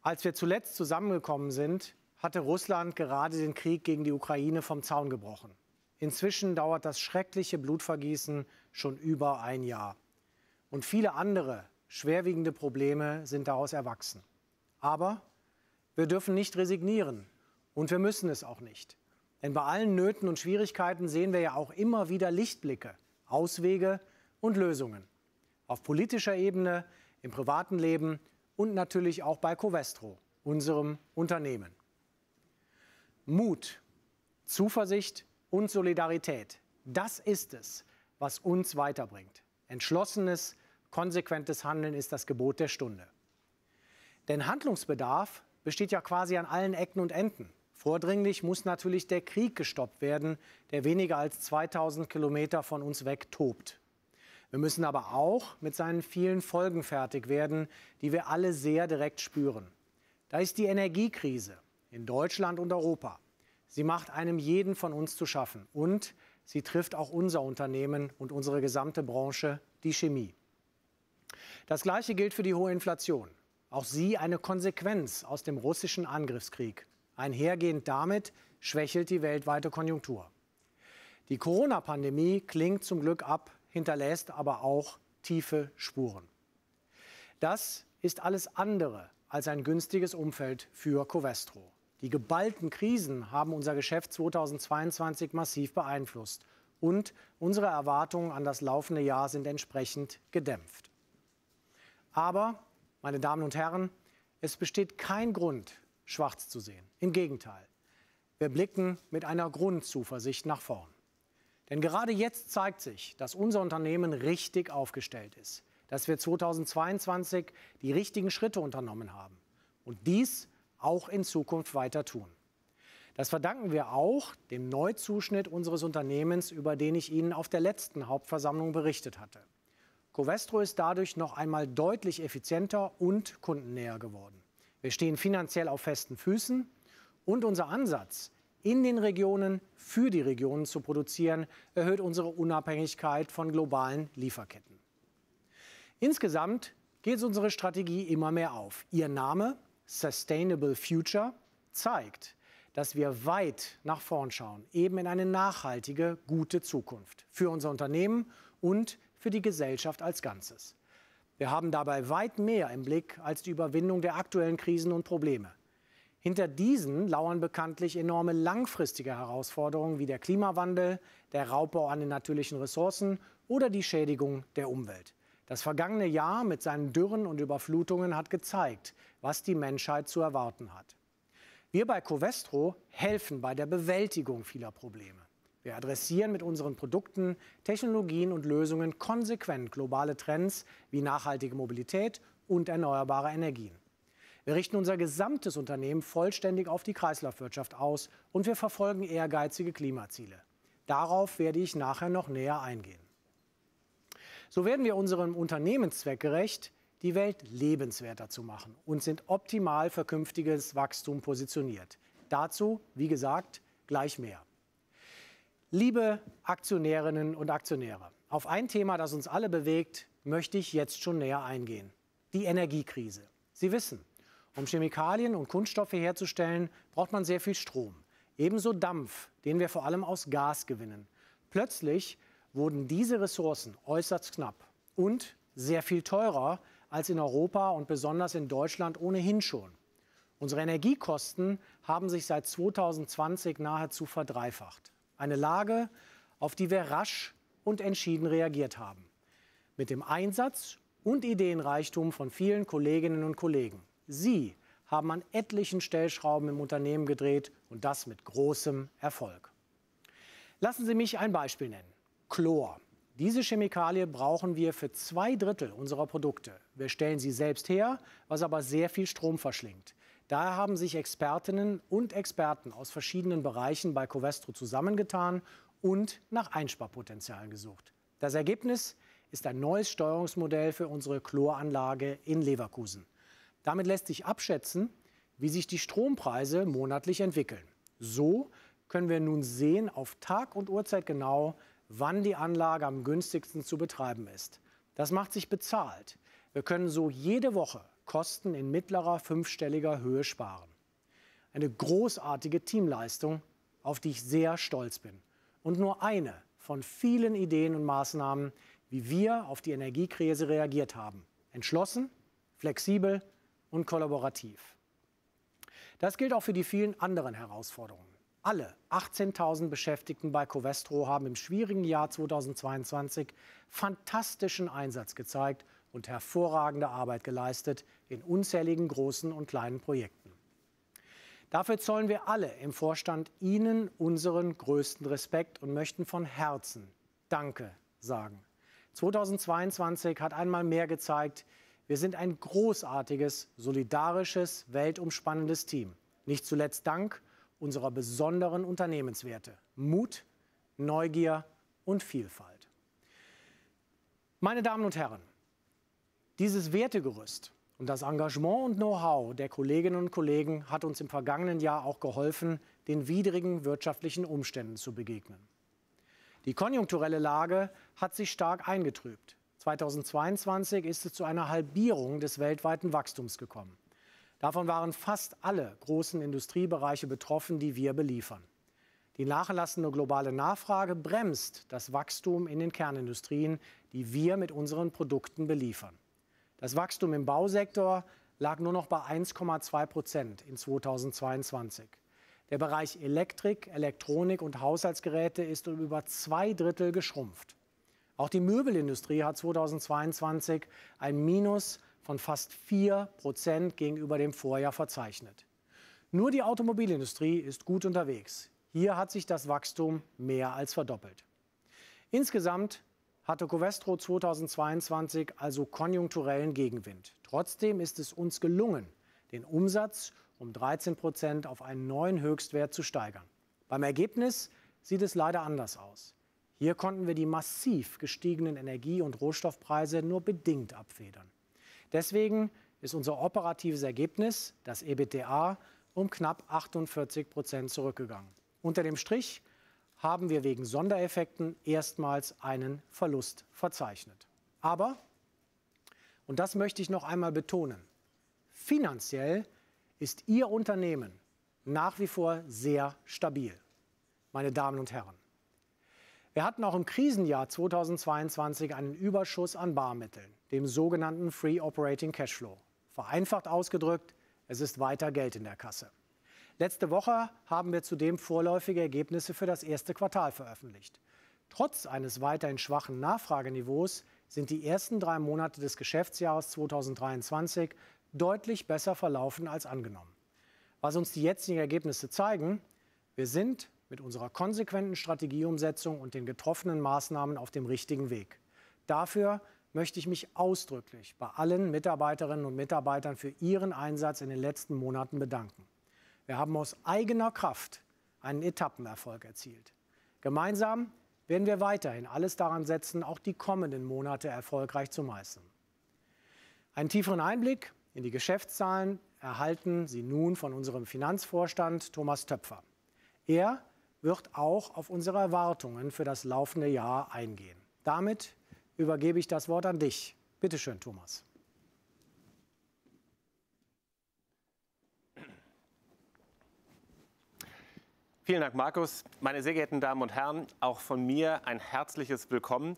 als wir zuletzt zusammengekommen sind, hatte Russland gerade den Krieg gegen die Ukraine vom Zaun gebrochen. Inzwischen dauert das schreckliche Blutvergießen schon über ein Jahr. Und viele andere schwerwiegende Probleme sind daraus erwachsen. Aber wir dürfen nicht resignieren und wir müssen es auch nicht. Denn bei allen Nöten und Schwierigkeiten sehen wir ja auch immer wieder Lichtblicke, Auswege und Lösungen. Auf politischer Ebene, im privaten Leben und natürlich auch bei Covestro, unserem Unternehmen. Mut, Zuversicht und Solidarität. Das ist es, was uns weiterbringt. Entschlossenes, konsequentes Handeln ist das Gebot der Stunde. Denn Handlungsbedarf besteht ja quasi an allen Ecken und Enden. Vordringlich muss natürlich der Krieg gestoppt werden, der weniger als 2000 Kilometer von uns weg tobt. Wir müssen aber auch mit seinen vielen Folgen fertig werden, die wir alle sehr direkt spüren. Da ist die Energiekrise in Deutschland und Europa. Sie macht einem jeden von uns zu schaffen. Und sie trifft auch unser Unternehmen und unsere gesamte Branche, die Chemie. Das Gleiche gilt für die hohe Inflation. Auch sie eine Konsequenz aus dem russischen Angriffskrieg. Einhergehend damit schwächelt die weltweite Konjunktur. Die Corona-Pandemie klingt zum Glück ab, hinterlässt aber auch tiefe Spuren. Das ist alles andere als ein günstiges Umfeld für Covestro. Die geballten Krisen haben unser Geschäft 2022 massiv beeinflusst und unsere Erwartungen an das laufende Jahr sind entsprechend gedämpft. Aber, meine Damen und Herren, es besteht kein Grund, schwarz zu sehen. Im Gegenteil, wir blicken mit einer Grundzuversicht nach vorn. Denn gerade jetzt zeigt sich, dass unser Unternehmen richtig aufgestellt ist, dass wir 2022 die richtigen Schritte unternommen haben. Und dies auch in Zukunft weiter tun. Das verdanken wir auch dem Neuzuschnitt unseres Unternehmens, über den ich Ihnen auf der letzten Hauptversammlung berichtet hatte. Covestro ist dadurch noch einmal deutlich effizienter und kundennäher geworden. Wir stehen finanziell auf festen Füßen und unser Ansatz, in den Regionen für die Regionen zu produzieren, erhöht unsere Unabhängigkeit von globalen Lieferketten. Insgesamt geht unsere Strategie immer mehr auf. Ihr Name Sustainable Future zeigt, dass wir weit nach vorn schauen, eben in eine nachhaltige, gute Zukunft für unser Unternehmen und für die Gesellschaft als Ganzes. Wir haben dabei weit mehr im Blick als die Überwindung der aktuellen Krisen und Probleme. Hinter diesen lauern bekanntlich enorme langfristige Herausforderungen wie der Klimawandel, der Raubbau an den natürlichen Ressourcen oder die Schädigung der Umwelt. Das vergangene Jahr mit seinen Dürren und Überflutungen hat gezeigt, was die Menschheit zu erwarten hat. Wir bei Covestro helfen bei der Bewältigung vieler Probleme. Wir adressieren mit unseren Produkten, Technologien und Lösungen konsequent globale Trends wie nachhaltige Mobilität und erneuerbare Energien. Wir richten unser gesamtes Unternehmen vollständig auf die Kreislaufwirtschaft aus und wir verfolgen ehrgeizige Klimaziele. Darauf werde ich nachher noch näher eingehen. So werden wir unserem Unternehmenszweck gerecht, die Welt lebenswerter zu machen und sind optimal für künftiges Wachstum positioniert. Dazu, wie gesagt, gleich mehr. Liebe Aktionärinnen und Aktionäre, auf ein Thema, das uns alle bewegt, möchte ich jetzt schon näher eingehen. Die Energiekrise. Sie wissen, um Chemikalien und Kunststoffe herzustellen, braucht man sehr viel Strom. Ebenso Dampf, den wir vor allem aus Gas gewinnen. Plötzlich wurden diese Ressourcen äußerst knapp und sehr viel teurer als in Europa und besonders in Deutschland ohnehin schon. Unsere Energiekosten haben sich seit 2020 nahezu verdreifacht. Eine Lage, auf die wir rasch und entschieden reagiert haben. Mit dem Einsatz und Ideenreichtum von vielen Kolleginnen und Kollegen. Sie haben an etlichen Stellschrauben im Unternehmen gedreht und das mit großem Erfolg. Lassen Sie mich ein Beispiel nennen. Chlor. Diese Chemikalie brauchen wir für zwei Drittel unserer Produkte. Wir stellen sie selbst her, was aber sehr viel Strom verschlingt. Daher haben sich Expertinnen und Experten aus verschiedenen Bereichen bei Covestro zusammengetan und nach Einsparpotenzialen gesucht. Das Ergebnis ist ein neues Steuerungsmodell für unsere Chloranlage in Leverkusen. Damit lässt sich abschätzen, wie sich die Strompreise monatlich entwickeln. So können wir nun sehen auf Tag und Uhrzeit genau, wann die Anlage am günstigsten zu betreiben ist. Das macht sich bezahlt. Wir können so jede Woche Kosten in mittlerer fünfstelliger Höhe sparen. Eine großartige Teamleistung, auf die ich sehr stolz bin. Und nur eine von vielen Ideen und Maßnahmen, wie wir auf die Energiekrise reagiert haben. Entschlossen, flexibel und kollaborativ. Das gilt auch für die vielen anderen Herausforderungen. Alle 18.000 Beschäftigten bei Covestro haben im schwierigen Jahr 2022 fantastischen Einsatz gezeigt und hervorragende Arbeit geleistet in unzähligen großen und kleinen Projekten. Dafür zollen wir alle im Vorstand Ihnen unseren größten Respekt und möchten von Herzen Danke sagen. 2022 hat einmal mehr gezeigt, wir sind ein großartiges, solidarisches, weltumspannendes Team. Nicht zuletzt Dank unserer besonderen Unternehmenswerte Mut, Neugier und Vielfalt. Meine Damen und Herren, dieses Wertegerüst und das Engagement und Know-how der Kolleginnen und Kollegen hat uns im vergangenen Jahr auch geholfen, den widrigen wirtschaftlichen Umständen zu begegnen. Die konjunkturelle Lage hat sich stark eingetrübt. 2022 ist es zu einer Halbierung des weltweiten Wachstums gekommen. Davon waren fast alle großen Industriebereiche betroffen, die wir beliefern. Die nachlassende globale Nachfrage bremst das Wachstum in den Kernindustrien, die wir mit unseren Produkten beliefern. Das Wachstum im Bausektor lag nur noch bei 1,2 Prozent in 2022. Der Bereich Elektrik, Elektronik und Haushaltsgeräte ist um über zwei Drittel geschrumpft. Auch die Möbelindustrie hat 2022 ein Minus von fast 4 Prozent gegenüber dem Vorjahr verzeichnet. Nur die Automobilindustrie ist gut unterwegs. Hier hat sich das Wachstum mehr als verdoppelt. Insgesamt hatte Covestro 2022 also konjunkturellen Gegenwind. Trotzdem ist es uns gelungen, den Umsatz um 13 Prozent auf einen neuen Höchstwert zu steigern. Beim Ergebnis sieht es leider anders aus. Hier konnten wir die massiv gestiegenen Energie- und Rohstoffpreise nur bedingt abfedern. Deswegen ist unser operatives Ergebnis, das EBTA, um knapp 48 Prozent zurückgegangen. Unter dem Strich haben wir wegen Sondereffekten erstmals einen Verlust verzeichnet. Aber, und das möchte ich noch einmal betonen, finanziell ist Ihr Unternehmen nach wie vor sehr stabil, meine Damen und Herren. Wir hatten auch im Krisenjahr 2022 einen Überschuss an Barmitteln, dem sogenannten Free Operating Cashflow. Vereinfacht ausgedrückt, es ist weiter Geld in der Kasse. Letzte Woche haben wir zudem vorläufige Ergebnisse für das erste Quartal veröffentlicht. Trotz eines weiterhin schwachen Nachfrageniveaus sind die ersten drei Monate des Geschäftsjahres 2023 deutlich besser verlaufen als angenommen. Was uns die jetzigen Ergebnisse zeigen, wir sind mit unserer konsequenten Strategieumsetzung und den getroffenen Maßnahmen auf dem richtigen Weg. Dafür möchte ich mich ausdrücklich bei allen Mitarbeiterinnen und Mitarbeitern für ihren Einsatz in den letzten Monaten bedanken. Wir haben aus eigener Kraft einen Etappenerfolg erzielt. Gemeinsam werden wir weiterhin alles daran setzen, auch die kommenden Monate erfolgreich zu meistern. Einen tieferen Einblick in die Geschäftszahlen erhalten Sie nun von unserem Finanzvorstand Thomas Töpfer. Er wird auch auf unsere Erwartungen für das laufende Jahr eingehen. Damit übergebe ich das Wort an dich. Bitte schön, Thomas. Vielen Dank, Markus. Meine sehr geehrten Damen und Herren, auch von mir ein herzliches Willkommen.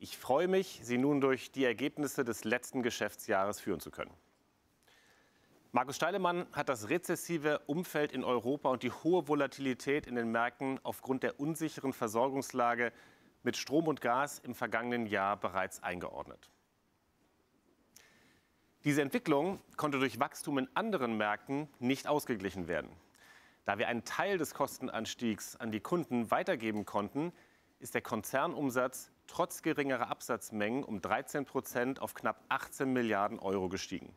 Ich freue mich, Sie nun durch die Ergebnisse des letzten Geschäftsjahres führen zu können. Markus Steilemann hat das rezessive Umfeld in Europa und die hohe Volatilität in den Märkten aufgrund der unsicheren Versorgungslage mit Strom und Gas im vergangenen Jahr bereits eingeordnet. Diese Entwicklung konnte durch Wachstum in anderen Märkten nicht ausgeglichen werden. Da wir einen Teil des Kostenanstiegs an die Kunden weitergeben konnten, ist der Konzernumsatz trotz geringerer Absatzmengen um 13 Prozent auf knapp 18 Milliarden Euro gestiegen.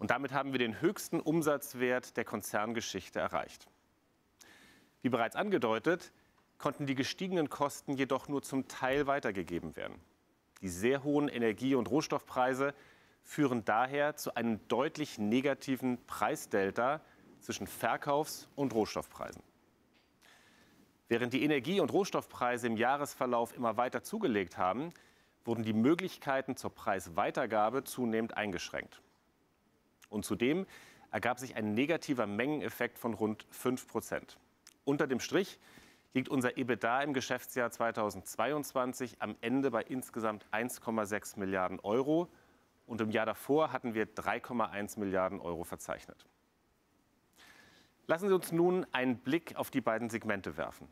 Und damit haben wir den höchsten Umsatzwert der Konzerngeschichte erreicht. Wie bereits angedeutet, konnten die gestiegenen Kosten jedoch nur zum Teil weitergegeben werden. Die sehr hohen Energie- und Rohstoffpreise führen daher zu einem deutlich negativen Preisdelta zwischen Verkaufs- und Rohstoffpreisen. Während die Energie- und Rohstoffpreise im Jahresverlauf immer weiter zugelegt haben, wurden die Möglichkeiten zur Preisweitergabe zunehmend eingeschränkt. Und zudem ergab sich ein negativer Mengeneffekt von rund 5 Prozent. Unter dem Strich liegt unser EBITDA im Geschäftsjahr 2022 am Ende bei insgesamt 1,6 Milliarden Euro. Und im Jahr davor hatten wir 3,1 Milliarden Euro verzeichnet. Lassen Sie uns nun einen Blick auf die beiden Segmente werfen.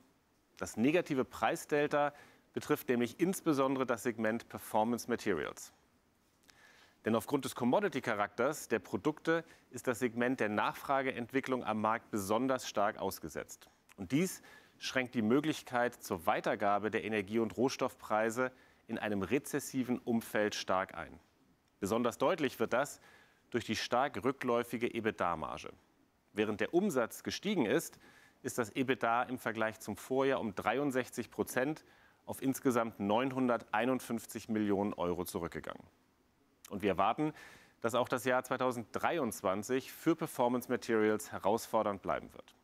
Das negative Preisdelta betrifft nämlich insbesondere das Segment Performance Materials. Denn aufgrund des Commodity-Charakters der Produkte ist das Segment der Nachfrageentwicklung am Markt besonders stark ausgesetzt. Und dies schränkt die Möglichkeit zur Weitergabe der Energie- und Rohstoffpreise in einem rezessiven Umfeld stark ein. Besonders deutlich wird das durch die stark rückläufige EBITDA-Marge. Während der Umsatz gestiegen ist, ist das EBITDA im Vergleich zum Vorjahr um 63 Prozent auf insgesamt 951 Millionen Euro zurückgegangen. Und wir erwarten, dass auch das Jahr 2023 für Performance Materials herausfordernd bleiben wird.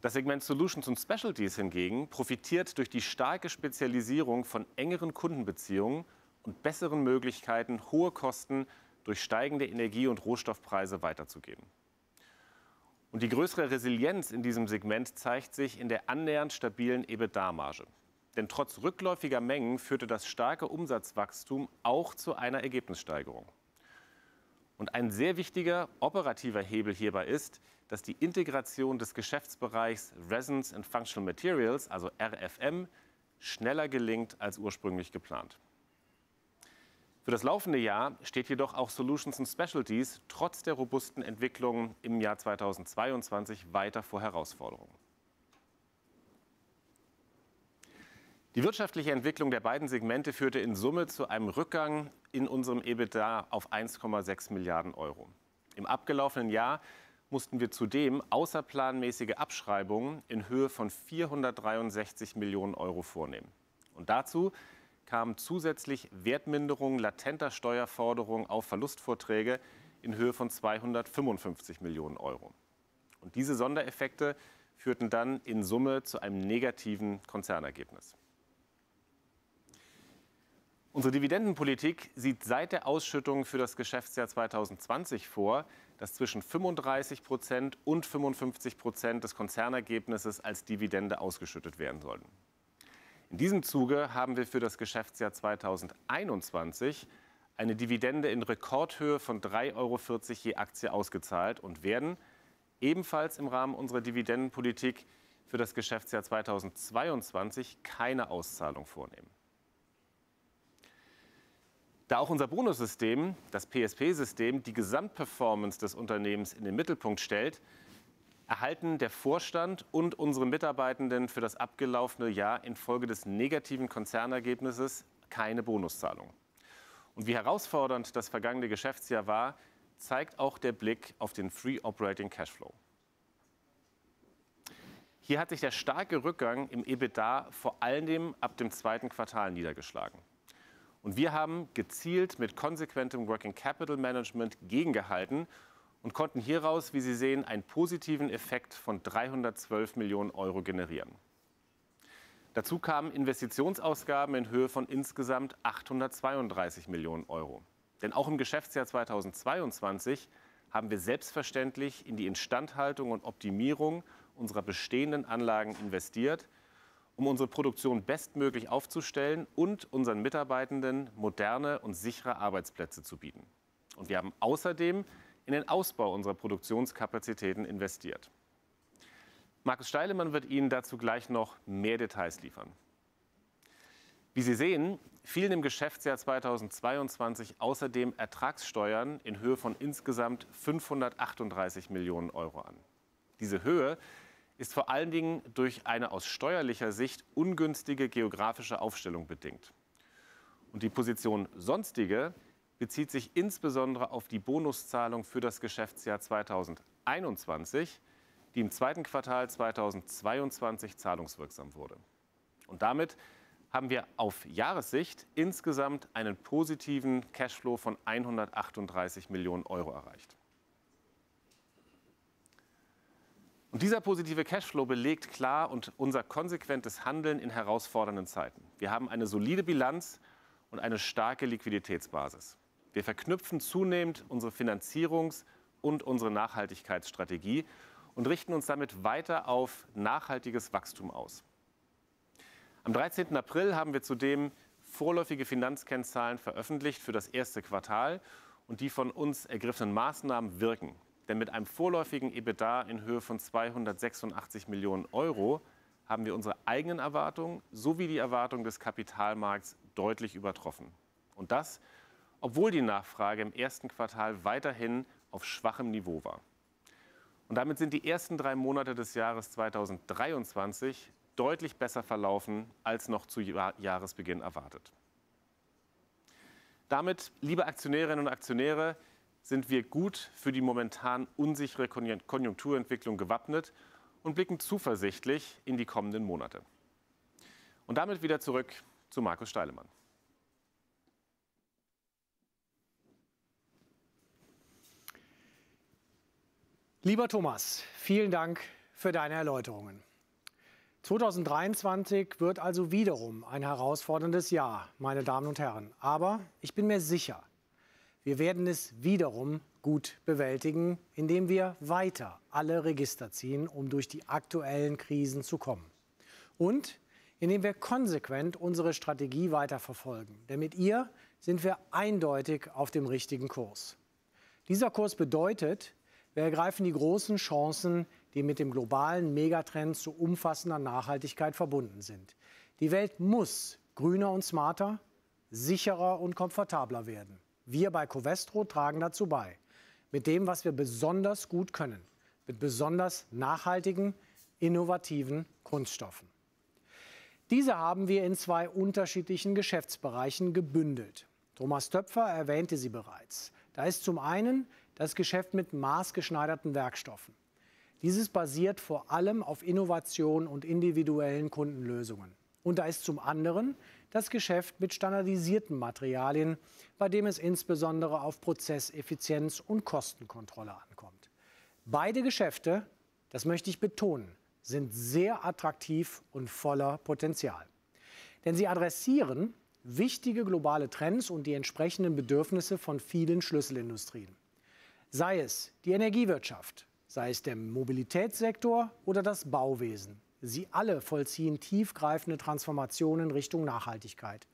Das Segment Solutions und Specialties hingegen profitiert durch die starke Spezialisierung von engeren Kundenbeziehungen und besseren Möglichkeiten, hohe Kosten durch steigende Energie- und Rohstoffpreise weiterzugeben. Und die größere Resilienz in diesem Segment zeigt sich in der annähernd stabilen EBITDA-Marge. Denn trotz rückläufiger Mengen führte das starke Umsatzwachstum auch zu einer Ergebnissteigerung. Und ein sehr wichtiger operativer Hebel hierbei ist, dass die Integration des Geschäftsbereichs Resins and Functional Materials, also RFM, schneller gelingt als ursprünglich geplant. Für das laufende Jahr steht jedoch auch Solutions and Specialties trotz der robusten Entwicklungen im Jahr 2022 weiter vor Herausforderungen. Die wirtschaftliche Entwicklung der beiden Segmente führte in Summe zu einem Rückgang in unserem EBITDA auf 1,6 Milliarden Euro. Im abgelaufenen Jahr mussten wir zudem außerplanmäßige Abschreibungen in Höhe von 463 Millionen Euro vornehmen. Und dazu kamen zusätzlich Wertminderungen latenter Steuerforderungen auf Verlustvorträge in Höhe von 255 Millionen Euro. Und diese Sondereffekte führten dann in Summe zu einem negativen Konzernergebnis. Unsere Dividendenpolitik sieht seit der Ausschüttung für das Geschäftsjahr 2020 vor, dass zwischen 35 Prozent und 55 Prozent des Konzernergebnisses als Dividende ausgeschüttet werden sollen. In diesem Zuge haben wir für das Geschäftsjahr 2021 eine Dividende in Rekordhöhe von 3,40 Euro je Aktie ausgezahlt und werden ebenfalls im Rahmen unserer Dividendenpolitik für das Geschäftsjahr 2022 keine Auszahlung vornehmen. Da auch unser Bonussystem, das PSP-System, die Gesamtperformance des Unternehmens in den Mittelpunkt stellt, erhalten der Vorstand und unsere Mitarbeitenden für das abgelaufene Jahr infolge des negativen Konzernergebnisses keine Bonuszahlung. Und wie herausfordernd das vergangene Geschäftsjahr war, zeigt auch der Blick auf den Free Operating Cashflow. Hier hat sich der starke Rückgang im EBITDA vor allem ab dem zweiten Quartal niedergeschlagen. Und wir haben gezielt mit konsequentem Working Capital Management gegengehalten und konnten hieraus, wie Sie sehen, einen positiven Effekt von 312 Millionen Euro generieren. Dazu kamen Investitionsausgaben in Höhe von insgesamt 832 Millionen Euro. Denn auch im Geschäftsjahr 2022 haben wir selbstverständlich in die Instandhaltung und Optimierung unserer bestehenden Anlagen investiert – um unsere Produktion bestmöglich aufzustellen und unseren Mitarbeitenden moderne und sichere Arbeitsplätze zu bieten. Und wir haben außerdem in den Ausbau unserer Produktionskapazitäten investiert. Markus Steilemann wird Ihnen dazu gleich noch mehr Details liefern. Wie Sie sehen, fielen im Geschäftsjahr 2022 außerdem Ertragssteuern in Höhe von insgesamt 538 Millionen Euro an. Diese Höhe ist vor allen Dingen durch eine aus steuerlicher Sicht ungünstige geografische Aufstellung bedingt. Und die Position sonstige bezieht sich insbesondere auf die Bonuszahlung für das Geschäftsjahr 2021, die im zweiten Quartal 2022 zahlungswirksam wurde. Und damit haben wir auf Jahressicht insgesamt einen positiven Cashflow von 138 Millionen Euro erreicht. Und dieser positive Cashflow belegt klar und unser konsequentes Handeln in herausfordernden Zeiten. Wir haben eine solide Bilanz und eine starke Liquiditätsbasis. Wir verknüpfen zunehmend unsere Finanzierungs- und unsere Nachhaltigkeitsstrategie und richten uns damit weiter auf nachhaltiges Wachstum aus. Am 13. April haben wir zudem vorläufige Finanzkennzahlen veröffentlicht für das erste Quartal und die von uns ergriffenen Maßnahmen wirken. Denn mit einem vorläufigen EBITDA in Höhe von 286 Millionen Euro haben wir unsere eigenen Erwartungen sowie die Erwartungen des Kapitalmarkts deutlich übertroffen. Und das, obwohl die Nachfrage im ersten Quartal weiterhin auf schwachem Niveau war. Und damit sind die ersten drei Monate des Jahres 2023 deutlich besser verlaufen als noch zu Jahresbeginn erwartet. Damit, liebe Aktionärinnen und Aktionäre, sind wir gut für die momentan unsichere Konjunkturentwicklung gewappnet und blicken zuversichtlich in die kommenden Monate. Und damit wieder zurück zu Markus Steilemann. Lieber Thomas, vielen Dank für deine Erläuterungen. 2023 wird also wiederum ein herausforderndes Jahr, meine Damen und Herren. Aber ich bin mir sicher, wir werden es wiederum gut bewältigen, indem wir weiter alle Register ziehen, um durch die aktuellen Krisen zu kommen. Und indem wir konsequent unsere Strategie weiterverfolgen. Denn mit ihr sind wir eindeutig auf dem richtigen Kurs. Dieser Kurs bedeutet, wir ergreifen die großen Chancen, die mit dem globalen Megatrend zu umfassender Nachhaltigkeit verbunden sind. Die Welt muss grüner und smarter, sicherer und komfortabler werden. Wir bei Covestro tragen dazu bei. Mit dem, was wir besonders gut können. Mit besonders nachhaltigen, innovativen Kunststoffen. Diese haben wir in zwei unterschiedlichen Geschäftsbereichen gebündelt. Thomas Töpfer erwähnte sie bereits. Da ist zum einen das Geschäft mit maßgeschneiderten Werkstoffen. Dieses basiert vor allem auf Innovation und individuellen Kundenlösungen. Und da ist zum anderen das Geschäft mit standardisierten Materialien, bei dem es insbesondere auf Prozesseffizienz und Kostenkontrolle ankommt. Beide Geschäfte, das möchte ich betonen, sind sehr attraktiv und voller Potenzial. Denn sie adressieren wichtige globale Trends und die entsprechenden Bedürfnisse von vielen Schlüsselindustrien. Sei es die Energiewirtschaft, sei es der Mobilitätssektor oder das Bauwesen. Sie alle vollziehen tiefgreifende Transformationen Richtung Nachhaltigkeit.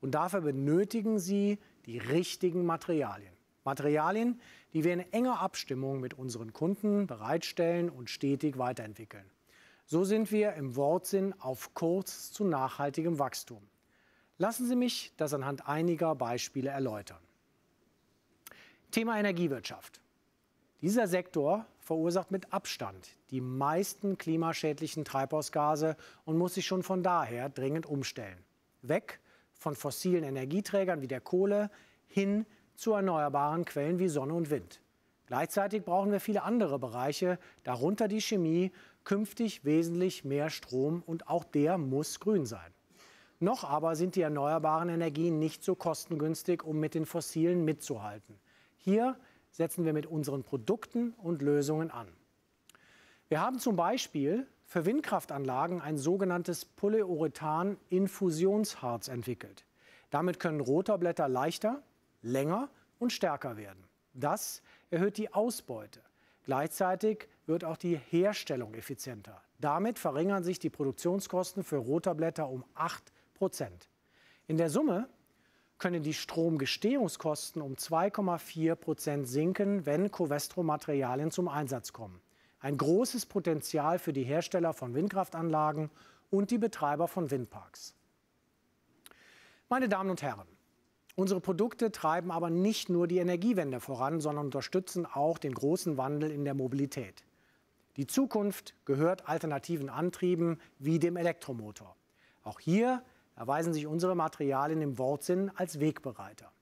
Und dafür benötigen Sie die richtigen Materialien. Materialien, die wir in enger Abstimmung mit unseren Kunden bereitstellen und stetig weiterentwickeln. So sind wir im Wortsinn auf Kurz zu nachhaltigem Wachstum. Lassen Sie mich das anhand einiger Beispiele erläutern. Thema Energiewirtschaft. Dieser Sektor verursacht mit Abstand die meisten klimaschädlichen Treibhausgase und muss sich schon von daher dringend umstellen. Weg von fossilen Energieträgern wie der Kohle hin zu erneuerbaren Quellen wie Sonne und Wind. Gleichzeitig brauchen wir viele andere Bereiche, darunter die Chemie, künftig wesentlich mehr Strom und auch der muss grün sein. Noch aber sind die erneuerbaren Energien nicht so kostengünstig, um mit den fossilen mitzuhalten. Hier setzen wir mit unseren Produkten und Lösungen an. Wir haben zum Beispiel für Windkraftanlagen ein sogenanntes Polyurethan-Infusionsharz entwickelt. Damit können Rotorblätter leichter, länger und stärker werden. Das erhöht die Ausbeute. Gleichzeitig wird auch die Herstellung effizienter. Damit verringern sich die Produktionskosten für Rotorblätter um 8 Prozent. In der Summe können die Stromgestehungskosten um 2,4 Prozent sinken, wenn Covestro-Materialien zum Einsatz kommen. Ein großes Potenzial für die Hersteller von Windkraftanlagen und die Betreiber von Windparks. Meine Damen und Herren, unsere Produkte treiben aber nicht nur die Energiewende voran, sondern unterstützen auch den großen Wandel in der Mobilität. Die Zukunft gehört alternativen Antrieben wie dem Elektromotor. Auch hier erweisen sich unsere Materialien im Wortsinn als Wegbereiter.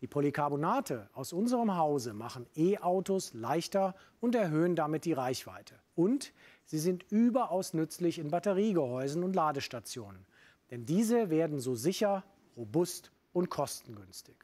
Die Polycarbonate aus unserem Hause machen E-Autos leichter und erhöhen damit die Reichweite. Und sie sind überaus nützlich in Batteriegehäusen und Ladestationen, denn diese werden so sicher, robust und kostengünstig.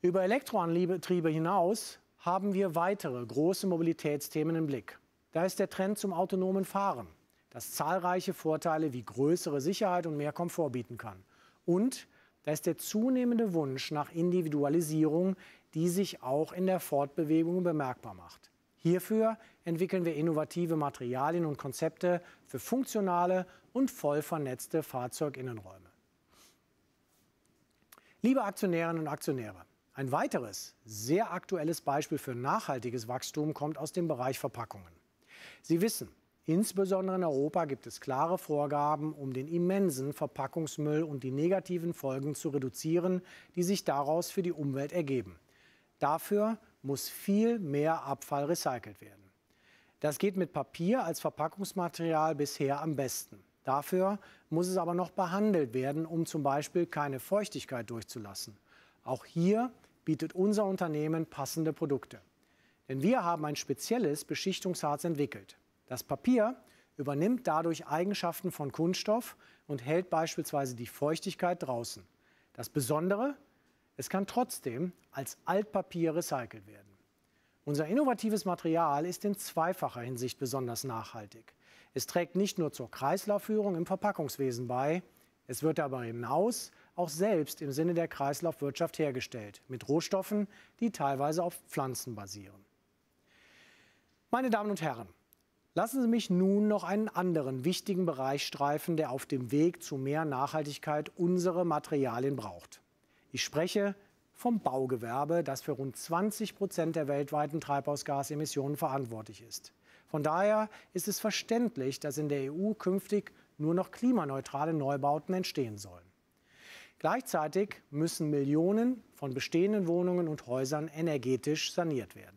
Über Elektroantriebe hinaus haben wir weitere große Mobilitätsthemen im Blick. Da ist der Trend zum autonomen Fahren das zahlreiche Vorteile wie größere Sicherheit und mehr Komfort bieten kann. Und da ist der zunehmende Wunsch nach Individualisierung, die sich auch in der Fortbewegung bemerkbar macht. Hierfür entwickeln wir innovative Materialien und Konzepte für funktionale und voll vernetzte Fahrzeuginnenräume. Liebe Aktionärinnen und Aktionäre, ein weiteres sehr aktuelles Beispiel für nachhaltiges Wachstum kommt aus dem Bereich Verpackungen. Sie wissen, Insbesondere in Europa gibt es klare Vorgaben, um den immensen Verpackungsmüll und die negativen Folgen zu reduzieren, die sich daraus für die Umwelt ergeben. Dafür muss viel mehr Abfall recycelt werden. Das geht mit Papier als Verpackungsmaterial bisher am besten. Dafür muss es aber noch behandelt werden, um zum Beispiel keine Feuchtigkeit durchzulassen. Auch hier bietet unser Unternehmen passende Produkte. Denn wir haben ein spezielles Beschichtungsharz entwickelt. Das Papier übernimmt dadurch Eigenschaften von Kunststoff und hält beispielsweise die Feuchtigkeit draußen. Das Besondere, es kann trotzdem als Altpapier recycelt werden. Unser innovatives Material ist in zweifacher Hinsicht besonders nachhaltig. Es trägt nicht nur zur Kreislaufführung im Verpackungswesen bei, es wird aber hinaus auch selbst im Sinne der Kreislaufwirtschaft hergestellt, mit Rohstoffen, die teilweise auf Pflanzen basieren. Meine Damen und Herren, Lassen Sie mich nun noch einen anderen wichtigen Bereich streifen, der auf dem Weg zu mehr Nachhaltigkeit unsere Materialien braucht. Ich spreche vom Baugewerbe, das für rund 20 Prozent der weltweiten Treibhausgasemissionen verantwortlich ist. Von daher ist es verständlich, dass in der EU künftig nur noch klimaneutrale Neubauten entstehen sollen. Gleichzeitig müssen Millionen von bestehenden Wohnungen und Häusern energetisch saniert werden.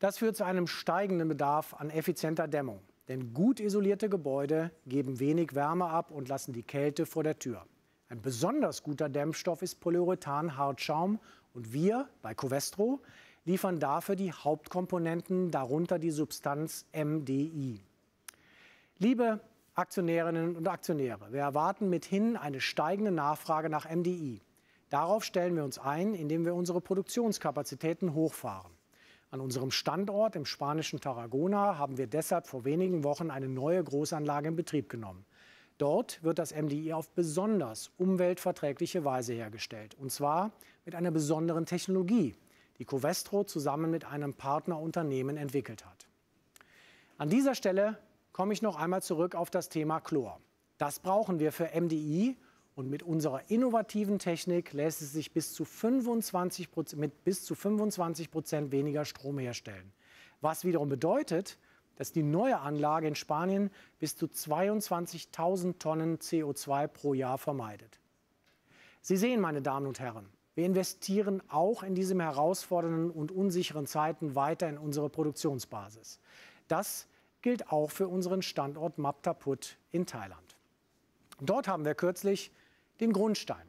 Das führt zu einem steigenden Bedarf an effizienter Dämmung. Denn gut isolierte Gebäude geben wenig Wärme ab und lassen die Kälte vor der Tür. Ein besonders guter Dämmstoff ist Polyurethan-Hartschaum und wir bei Covestro liefern dafür die Hauptkomponenten, darunter die Substanz MDI. Liebe Aktionärinnen und Aktionäre, wir erwarten mithin eine steigende Nachfrage nach MDI. Darauf stellen wir uns ein, indem wir unsere Produktionskapazitäten hochfahren. An unserem Standort im spanischen Tarragona haben wir deshalb vor wenigen Wochen eine neue Großanlage in Betrieb genommen. Dort wird das MDI auf besonders umweltverträgliche Weise hergestellt. Und zwar mit einer besonderen Technologie, die Covestro zusammen mit einem Partnerunternehmen entwickelt hat. An dieser Stelle komme ich noch einmal zurück auf das Thema Chlor. Das brauchen wir für MDI und mit unserer innovativen Technik lässt es sich bis zu 25 mit bis zu 25 Prozent weniger Strom herstellen. Was wiederum bedeutet, dass die neue Anlage in Spanien bis zu 22.000 Tonnen CO2 pro Jahr vermeidet. Sie sehen, meine Damen und Herren, wir investieren auch in diesen herausfordernden und unsicheren Zeiten weiter in unsere Produktionsbasis. Das gilt auch für unseren Standort Maptaput in Thailand. Dort haben wir kürzlich den Grundstein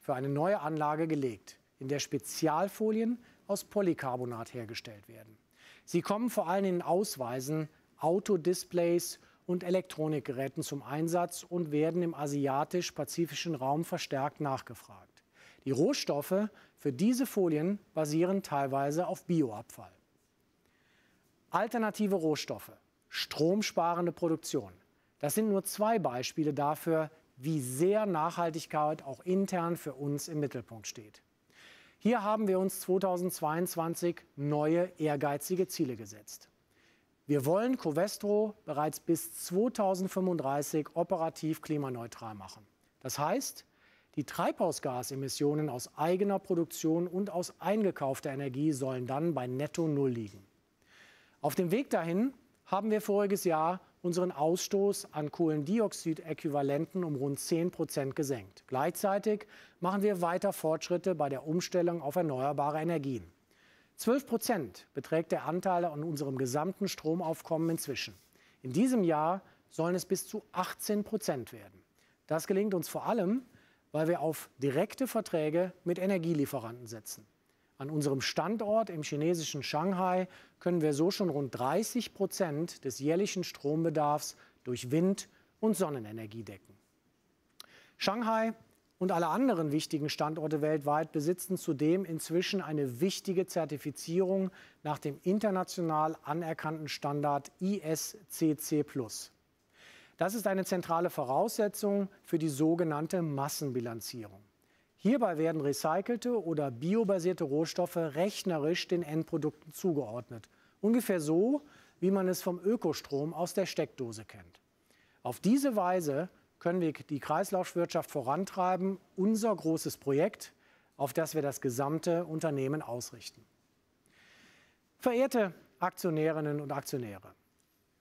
für eine neue Anlage gelegt, in der Spezialfolien aus Polycarbonat hergestellt werden. Sie kommen vor allem in Ausweisen, Autodisplays und Elektronikgeräten zum Einsatz und werden im asiatisch-pazifischen Raum verstärkt nachgefragt. Die Rohstoffe für diese Folien basieren teilweise auf Bioabfall. Alternative Rohstoffe, stromsparende Produktion. Das sind nur zwei Beispiele dafür, wie sehr Nachhaltigkeit auch intern für uns im Mittelpunkt steht. Hier haben wir uns 2022 neue ehrgeizige Ziele gesetzt. Wir wollen Covestro bereits bis 2035 operativ klimaneutral machen. Das heißt, die Treibhausgasemissionen aus eigener Produktion und aus eingekaufter Energie sollen dann bei Netto Null liegen. Auf dem Weg dahin haben wir voriges Jahr unseren Ausstoß an Kohlendioxid-Äquivalenten um rund 10 Prozent gesenkt. Gleichzeitig machen wir weiter Fortschritte bei der Umstellung auf erneuerbare Energien. 12 Prozent beträgt der Anteil an unserem gesamten Stromaufkommen inzwischen. In diesem Jahr sollen es bis zu 18 Prozent werden. Das gelingt uns vor allem, weil wir auf direkte Verträge mit Energielieferanten setzen. An unserem Standort im chinesischen Shanghai können wir so schon rund 30 Prozent des jährlichen Strombedarfs durch Wind- und Sonnenenergie decken. Shanghai und alle anderen wichtigen Standorte weltweit besitzen zudem inzwischen eine wichtige Zertifizierung nach dem international anerkannten Standard ISCC. Das ist eine zentrale Voraussetzung für die sogenannte Massenbilanzierung. Hierbei werden recycelte oder biobasierte Rohstoffe rechnerisch den Endprodukten zugeordnet. Ungefähr so, wie man es vom Ökostrom aus der Steckdose kennt. Auf diese Weise können wir die Kreislaufwirtschaft vorantreiben, unser großes Projekt, auf das wir das gesamte Unternehmen ausrichten. Verehrte Aktionärinnen und Aktionäre,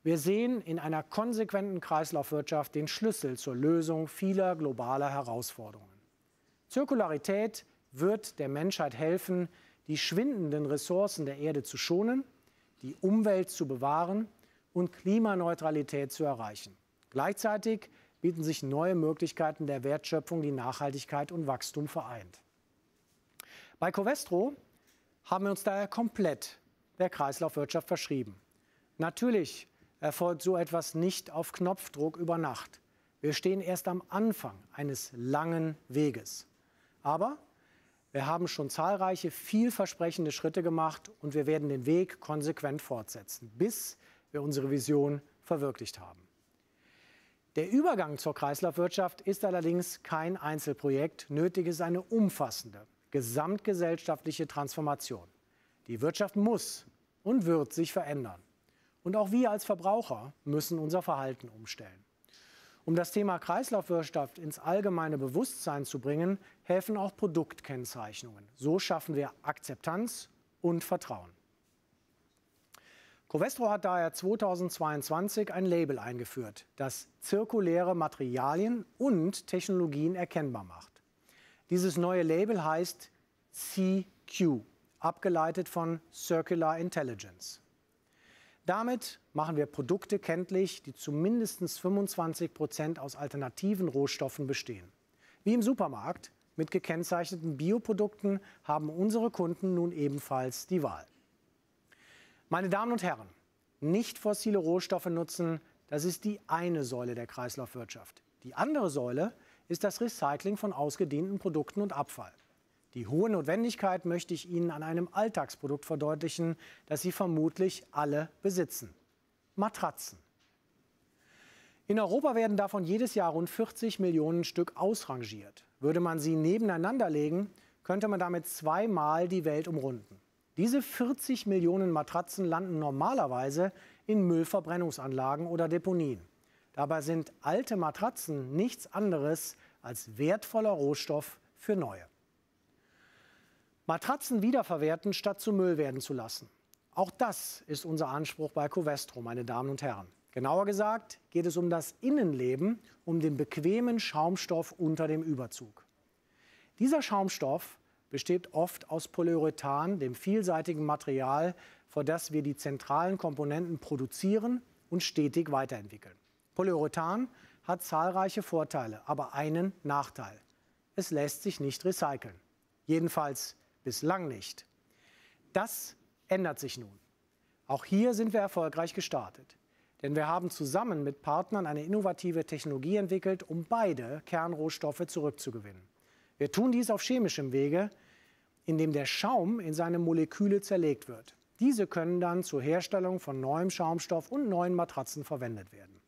wir sehen in einer konsequenten Kreislaufwirtschaft den Schlüssel zur Lösung vieler globaler Herausforderungen. Zirkularität wird der Menschheit helfen, die schwindenden Ressourcen der Erde zu schonen, die Umwelt zu bewahren und Klimaneutralität zu erreichen. Gleichzeitig bieten sich neue Möglichkeiten der Wertschöpfung, die Nachhaltigkeit und Wachstum vereint. Bei Covestro haben wir uns daher komplett der Kreislaufwirtschaft verschrieben. Natürlich erfolgt so etwas nicht auf Knopfdruck über Nacht. Wir stehen erst am Anfang eines langen Weges. Aber wir haben schon zahlreiche vielversprechende Schritte gemacht und wir werden den Weg konsequent fortsetzen, bis wir unsere Vision verwirklicht haben. Der Übergang zur Kreislaufwirtschaft ist allerdings kein Einzelprojekt. Nötig ist eine umfassende, gesamtgesellschaftliche Transformation. Die Wirtschaft muss und wird sich verändern. Und auch wir als Verbraucher müssen unser Verhalten umstellen. Um das Thema Kreislaufwirtschaft ins allgemeine Bewusstsein zu bringen, helfen auch Produktkennzeichnungen. So schaffen wir Akzeptanz und Vertrauen. Covestro hat daher 2022 ein Label eingeführt, das zirkuläre Materialien und Technologien erkennbar macht. Dieses neue Label heißt CQ, abgeleitet von Circular Intelligence. Damit machen wir Produkte kenntlich, die zu mindestens 25 Prozent aus alternativen Rohstoffen bestehen. Wie im Supermarkt mit gekennzeichneten Bioprodukten haben unsere Kunden nun ebenfalls die Wahl. Meine Damen und Herren, nicht fossile Rohstoffe nutzen, das ist die eine Säule der Kreislaufwirtschaft. Die andere Säule ist das Recycling von ausgedehnten Produkten und Abfall. Die hohe Notwendigkeit möchte ich Ihnen an einem Alltagsprodukt verdeutlichen, das Sie vermutlich alle besitzen. Matratzen. In Europa werden davon jedes Jahr rund 40 Millionen Stück ausrangiert. Würde man sie nebeneinander legen, könnte man damit zweimal die Welt umrunden. Diese 40 Millionen Matratzen landen normalerweise in Müllverbrennungsanlagen oder Deponien. Dabei sind alte Matratzen nichts anderes als wertvoller Rohstoff für neue. Matratzen wiederverwerten, statt zu Müll werden zu lassen. Auch das ist unser Anspruch bei Covestro, meine Damen und Herren. Genauer gesagt geht es um das Innenleben, um den bequemen Schaumstoff unter dem Überzug. Dieser Schaumstoff besteht oft aus Polyurethan, dem vielseitigen Material, vor das wir die zentralen Komponenten produzieren und stetig weiterentwickeln. Polyurethan hat zahlreiche Vorteile, aber einen Nachteil. Es lässt sich nicht recyceln. Jedenfalls Bislang nicht. Das ändert sich nun. Auch hier sind wir erfolgreich gestartet. Denn wir haben zusammen mit Partnern eine innovative Technologie entwickelt, um beide Kernrohstoffe zurückzugewinnen. Wir tun dies auf chemischem Wege, indem der Schaum in seine Moleküle zerlegt wird. Diese können dann zur Herstellung von neuem Schaumstoff und neuen Matratzen verwendet werden.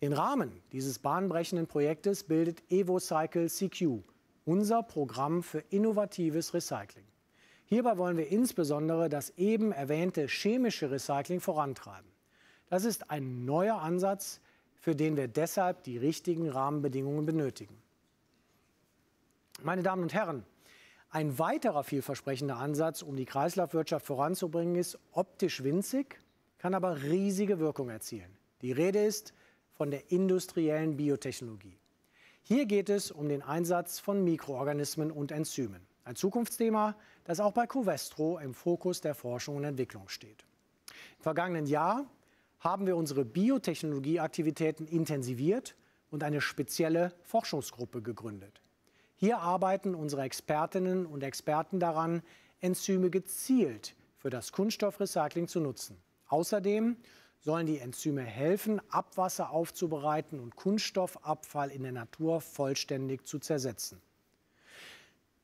Den Rahmen dieses bahnbrechenden Projektes bildet EvoCycle CQ, unser Programm für innovatives Recycling. Hierbei wollen wir insbesondere das eben erwähnte chemische Recycling vorantreiben. Das ist ein neuer Ansatz, für den wir deshalb die richtigen Rahmenbedingungen benötigen. Meine Damen und Herren, ein weiterer vielversprechender Ansatz, um die Kreislaufwirtschaft voranzubringen, ist optisch winzig, kann aber riesige Wirkung erzielen. Die Rede ist von der industriellen Biotechnologie. Hier geht es um den Einsatz von Mikroorganismen und Enzymen. Ein Zukunftsthema, das auch bei Covestro im Fokus der Forschung und Entwicklung steht. Im vergangenen Jahr haben wir unsere Biotechnologieaktivitäten intensiviert und eine spezielle Forschungsgruppe gegründet. Hier arbeiten unsere Expertinnen und Experten daran, Enzyme gezielt für das Kunststoffrecycling zu nutzen. Außerdem sollen die Enzyme helfen, Abwasser aufzubereiten und Kunststoffabfall in der Natur vollständig zu zersetzen.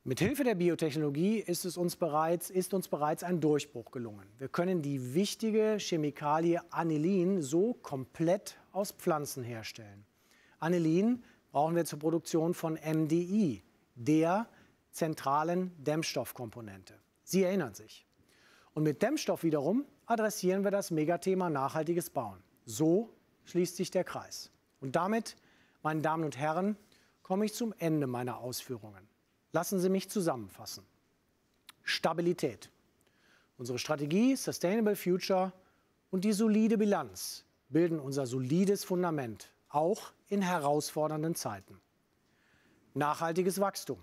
Mit Hilfe der Biotechnologie ist, es uns bereits, ist uns bereits ein Durchbruch gelungen. Wir können die wichtige Chemikalie Anilin so komplett aus Pflanzen herstellen. Anilin brauchen wir zur Produktion von MDI, der zentralen Dämmstoffkomponente. Sie erinnern sich. Und mit Dämmstoff wiederum adressieren wir das Megathema nachhaltiges Bauen. So schließt sich der Kreis. Und damit, meine Damen und Herren, komme ich zum Ende meiner Ausführungen. Lassen Sie mich zusammenfassen. Stabilität. Unsere Strategie Sustainable Future und die solide Bilanz bilden unser solides Fundament, auch in herausfordernden Zeiten. Nachhaltiges Wachstum.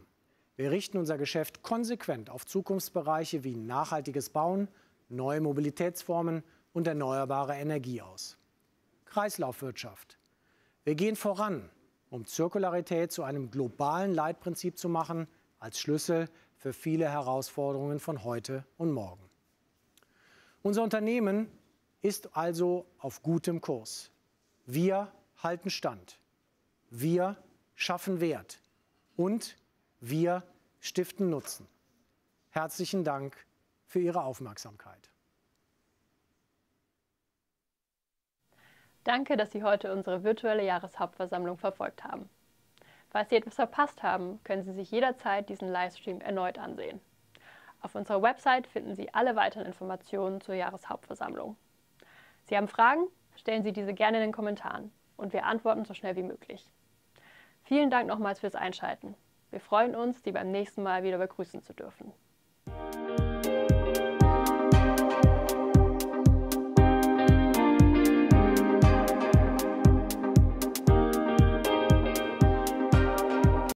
Wir richten unser Geschäft konsequent auf Zukunftsbereiche wie nachhaltiges Bauen, neue Mobilitätsformen und erneuerbare Energie aus. Kreislaufwirtschaft. Wir gehen voran, um Zirkularität zu einem globalen Leitprinzip zu machen, als Schlüssel für viele Herausforderungen von heute und morgen. Unser Unternehmen ist also auf gutem Kurs. Wir halten Stand. Wir schaffen Wert. Und wir stiften Nutzen. Herzlichen Dank für Ihre Aufmerksamkeit. Danke, dass Sie heute unsere virtuelle Jahreshauptversammlung verfolgt haben. Falls Sie etwas verpasst haben, können Sie sich jederzeit diesen Livestream erneut ansehen. Auf unserer Website finden Sie alle weiteren Informationen zur Jahreshauptversammlung. Sie haben Fragen? Stellen Sie diese gerne in den Kommentaren und wir antworten so schnell wie möglich. Vielen Dank nochmals fürs Einschalten. Wir freuen uns, Sie beim nächsten Mal wieder begrüßen zu dürfen.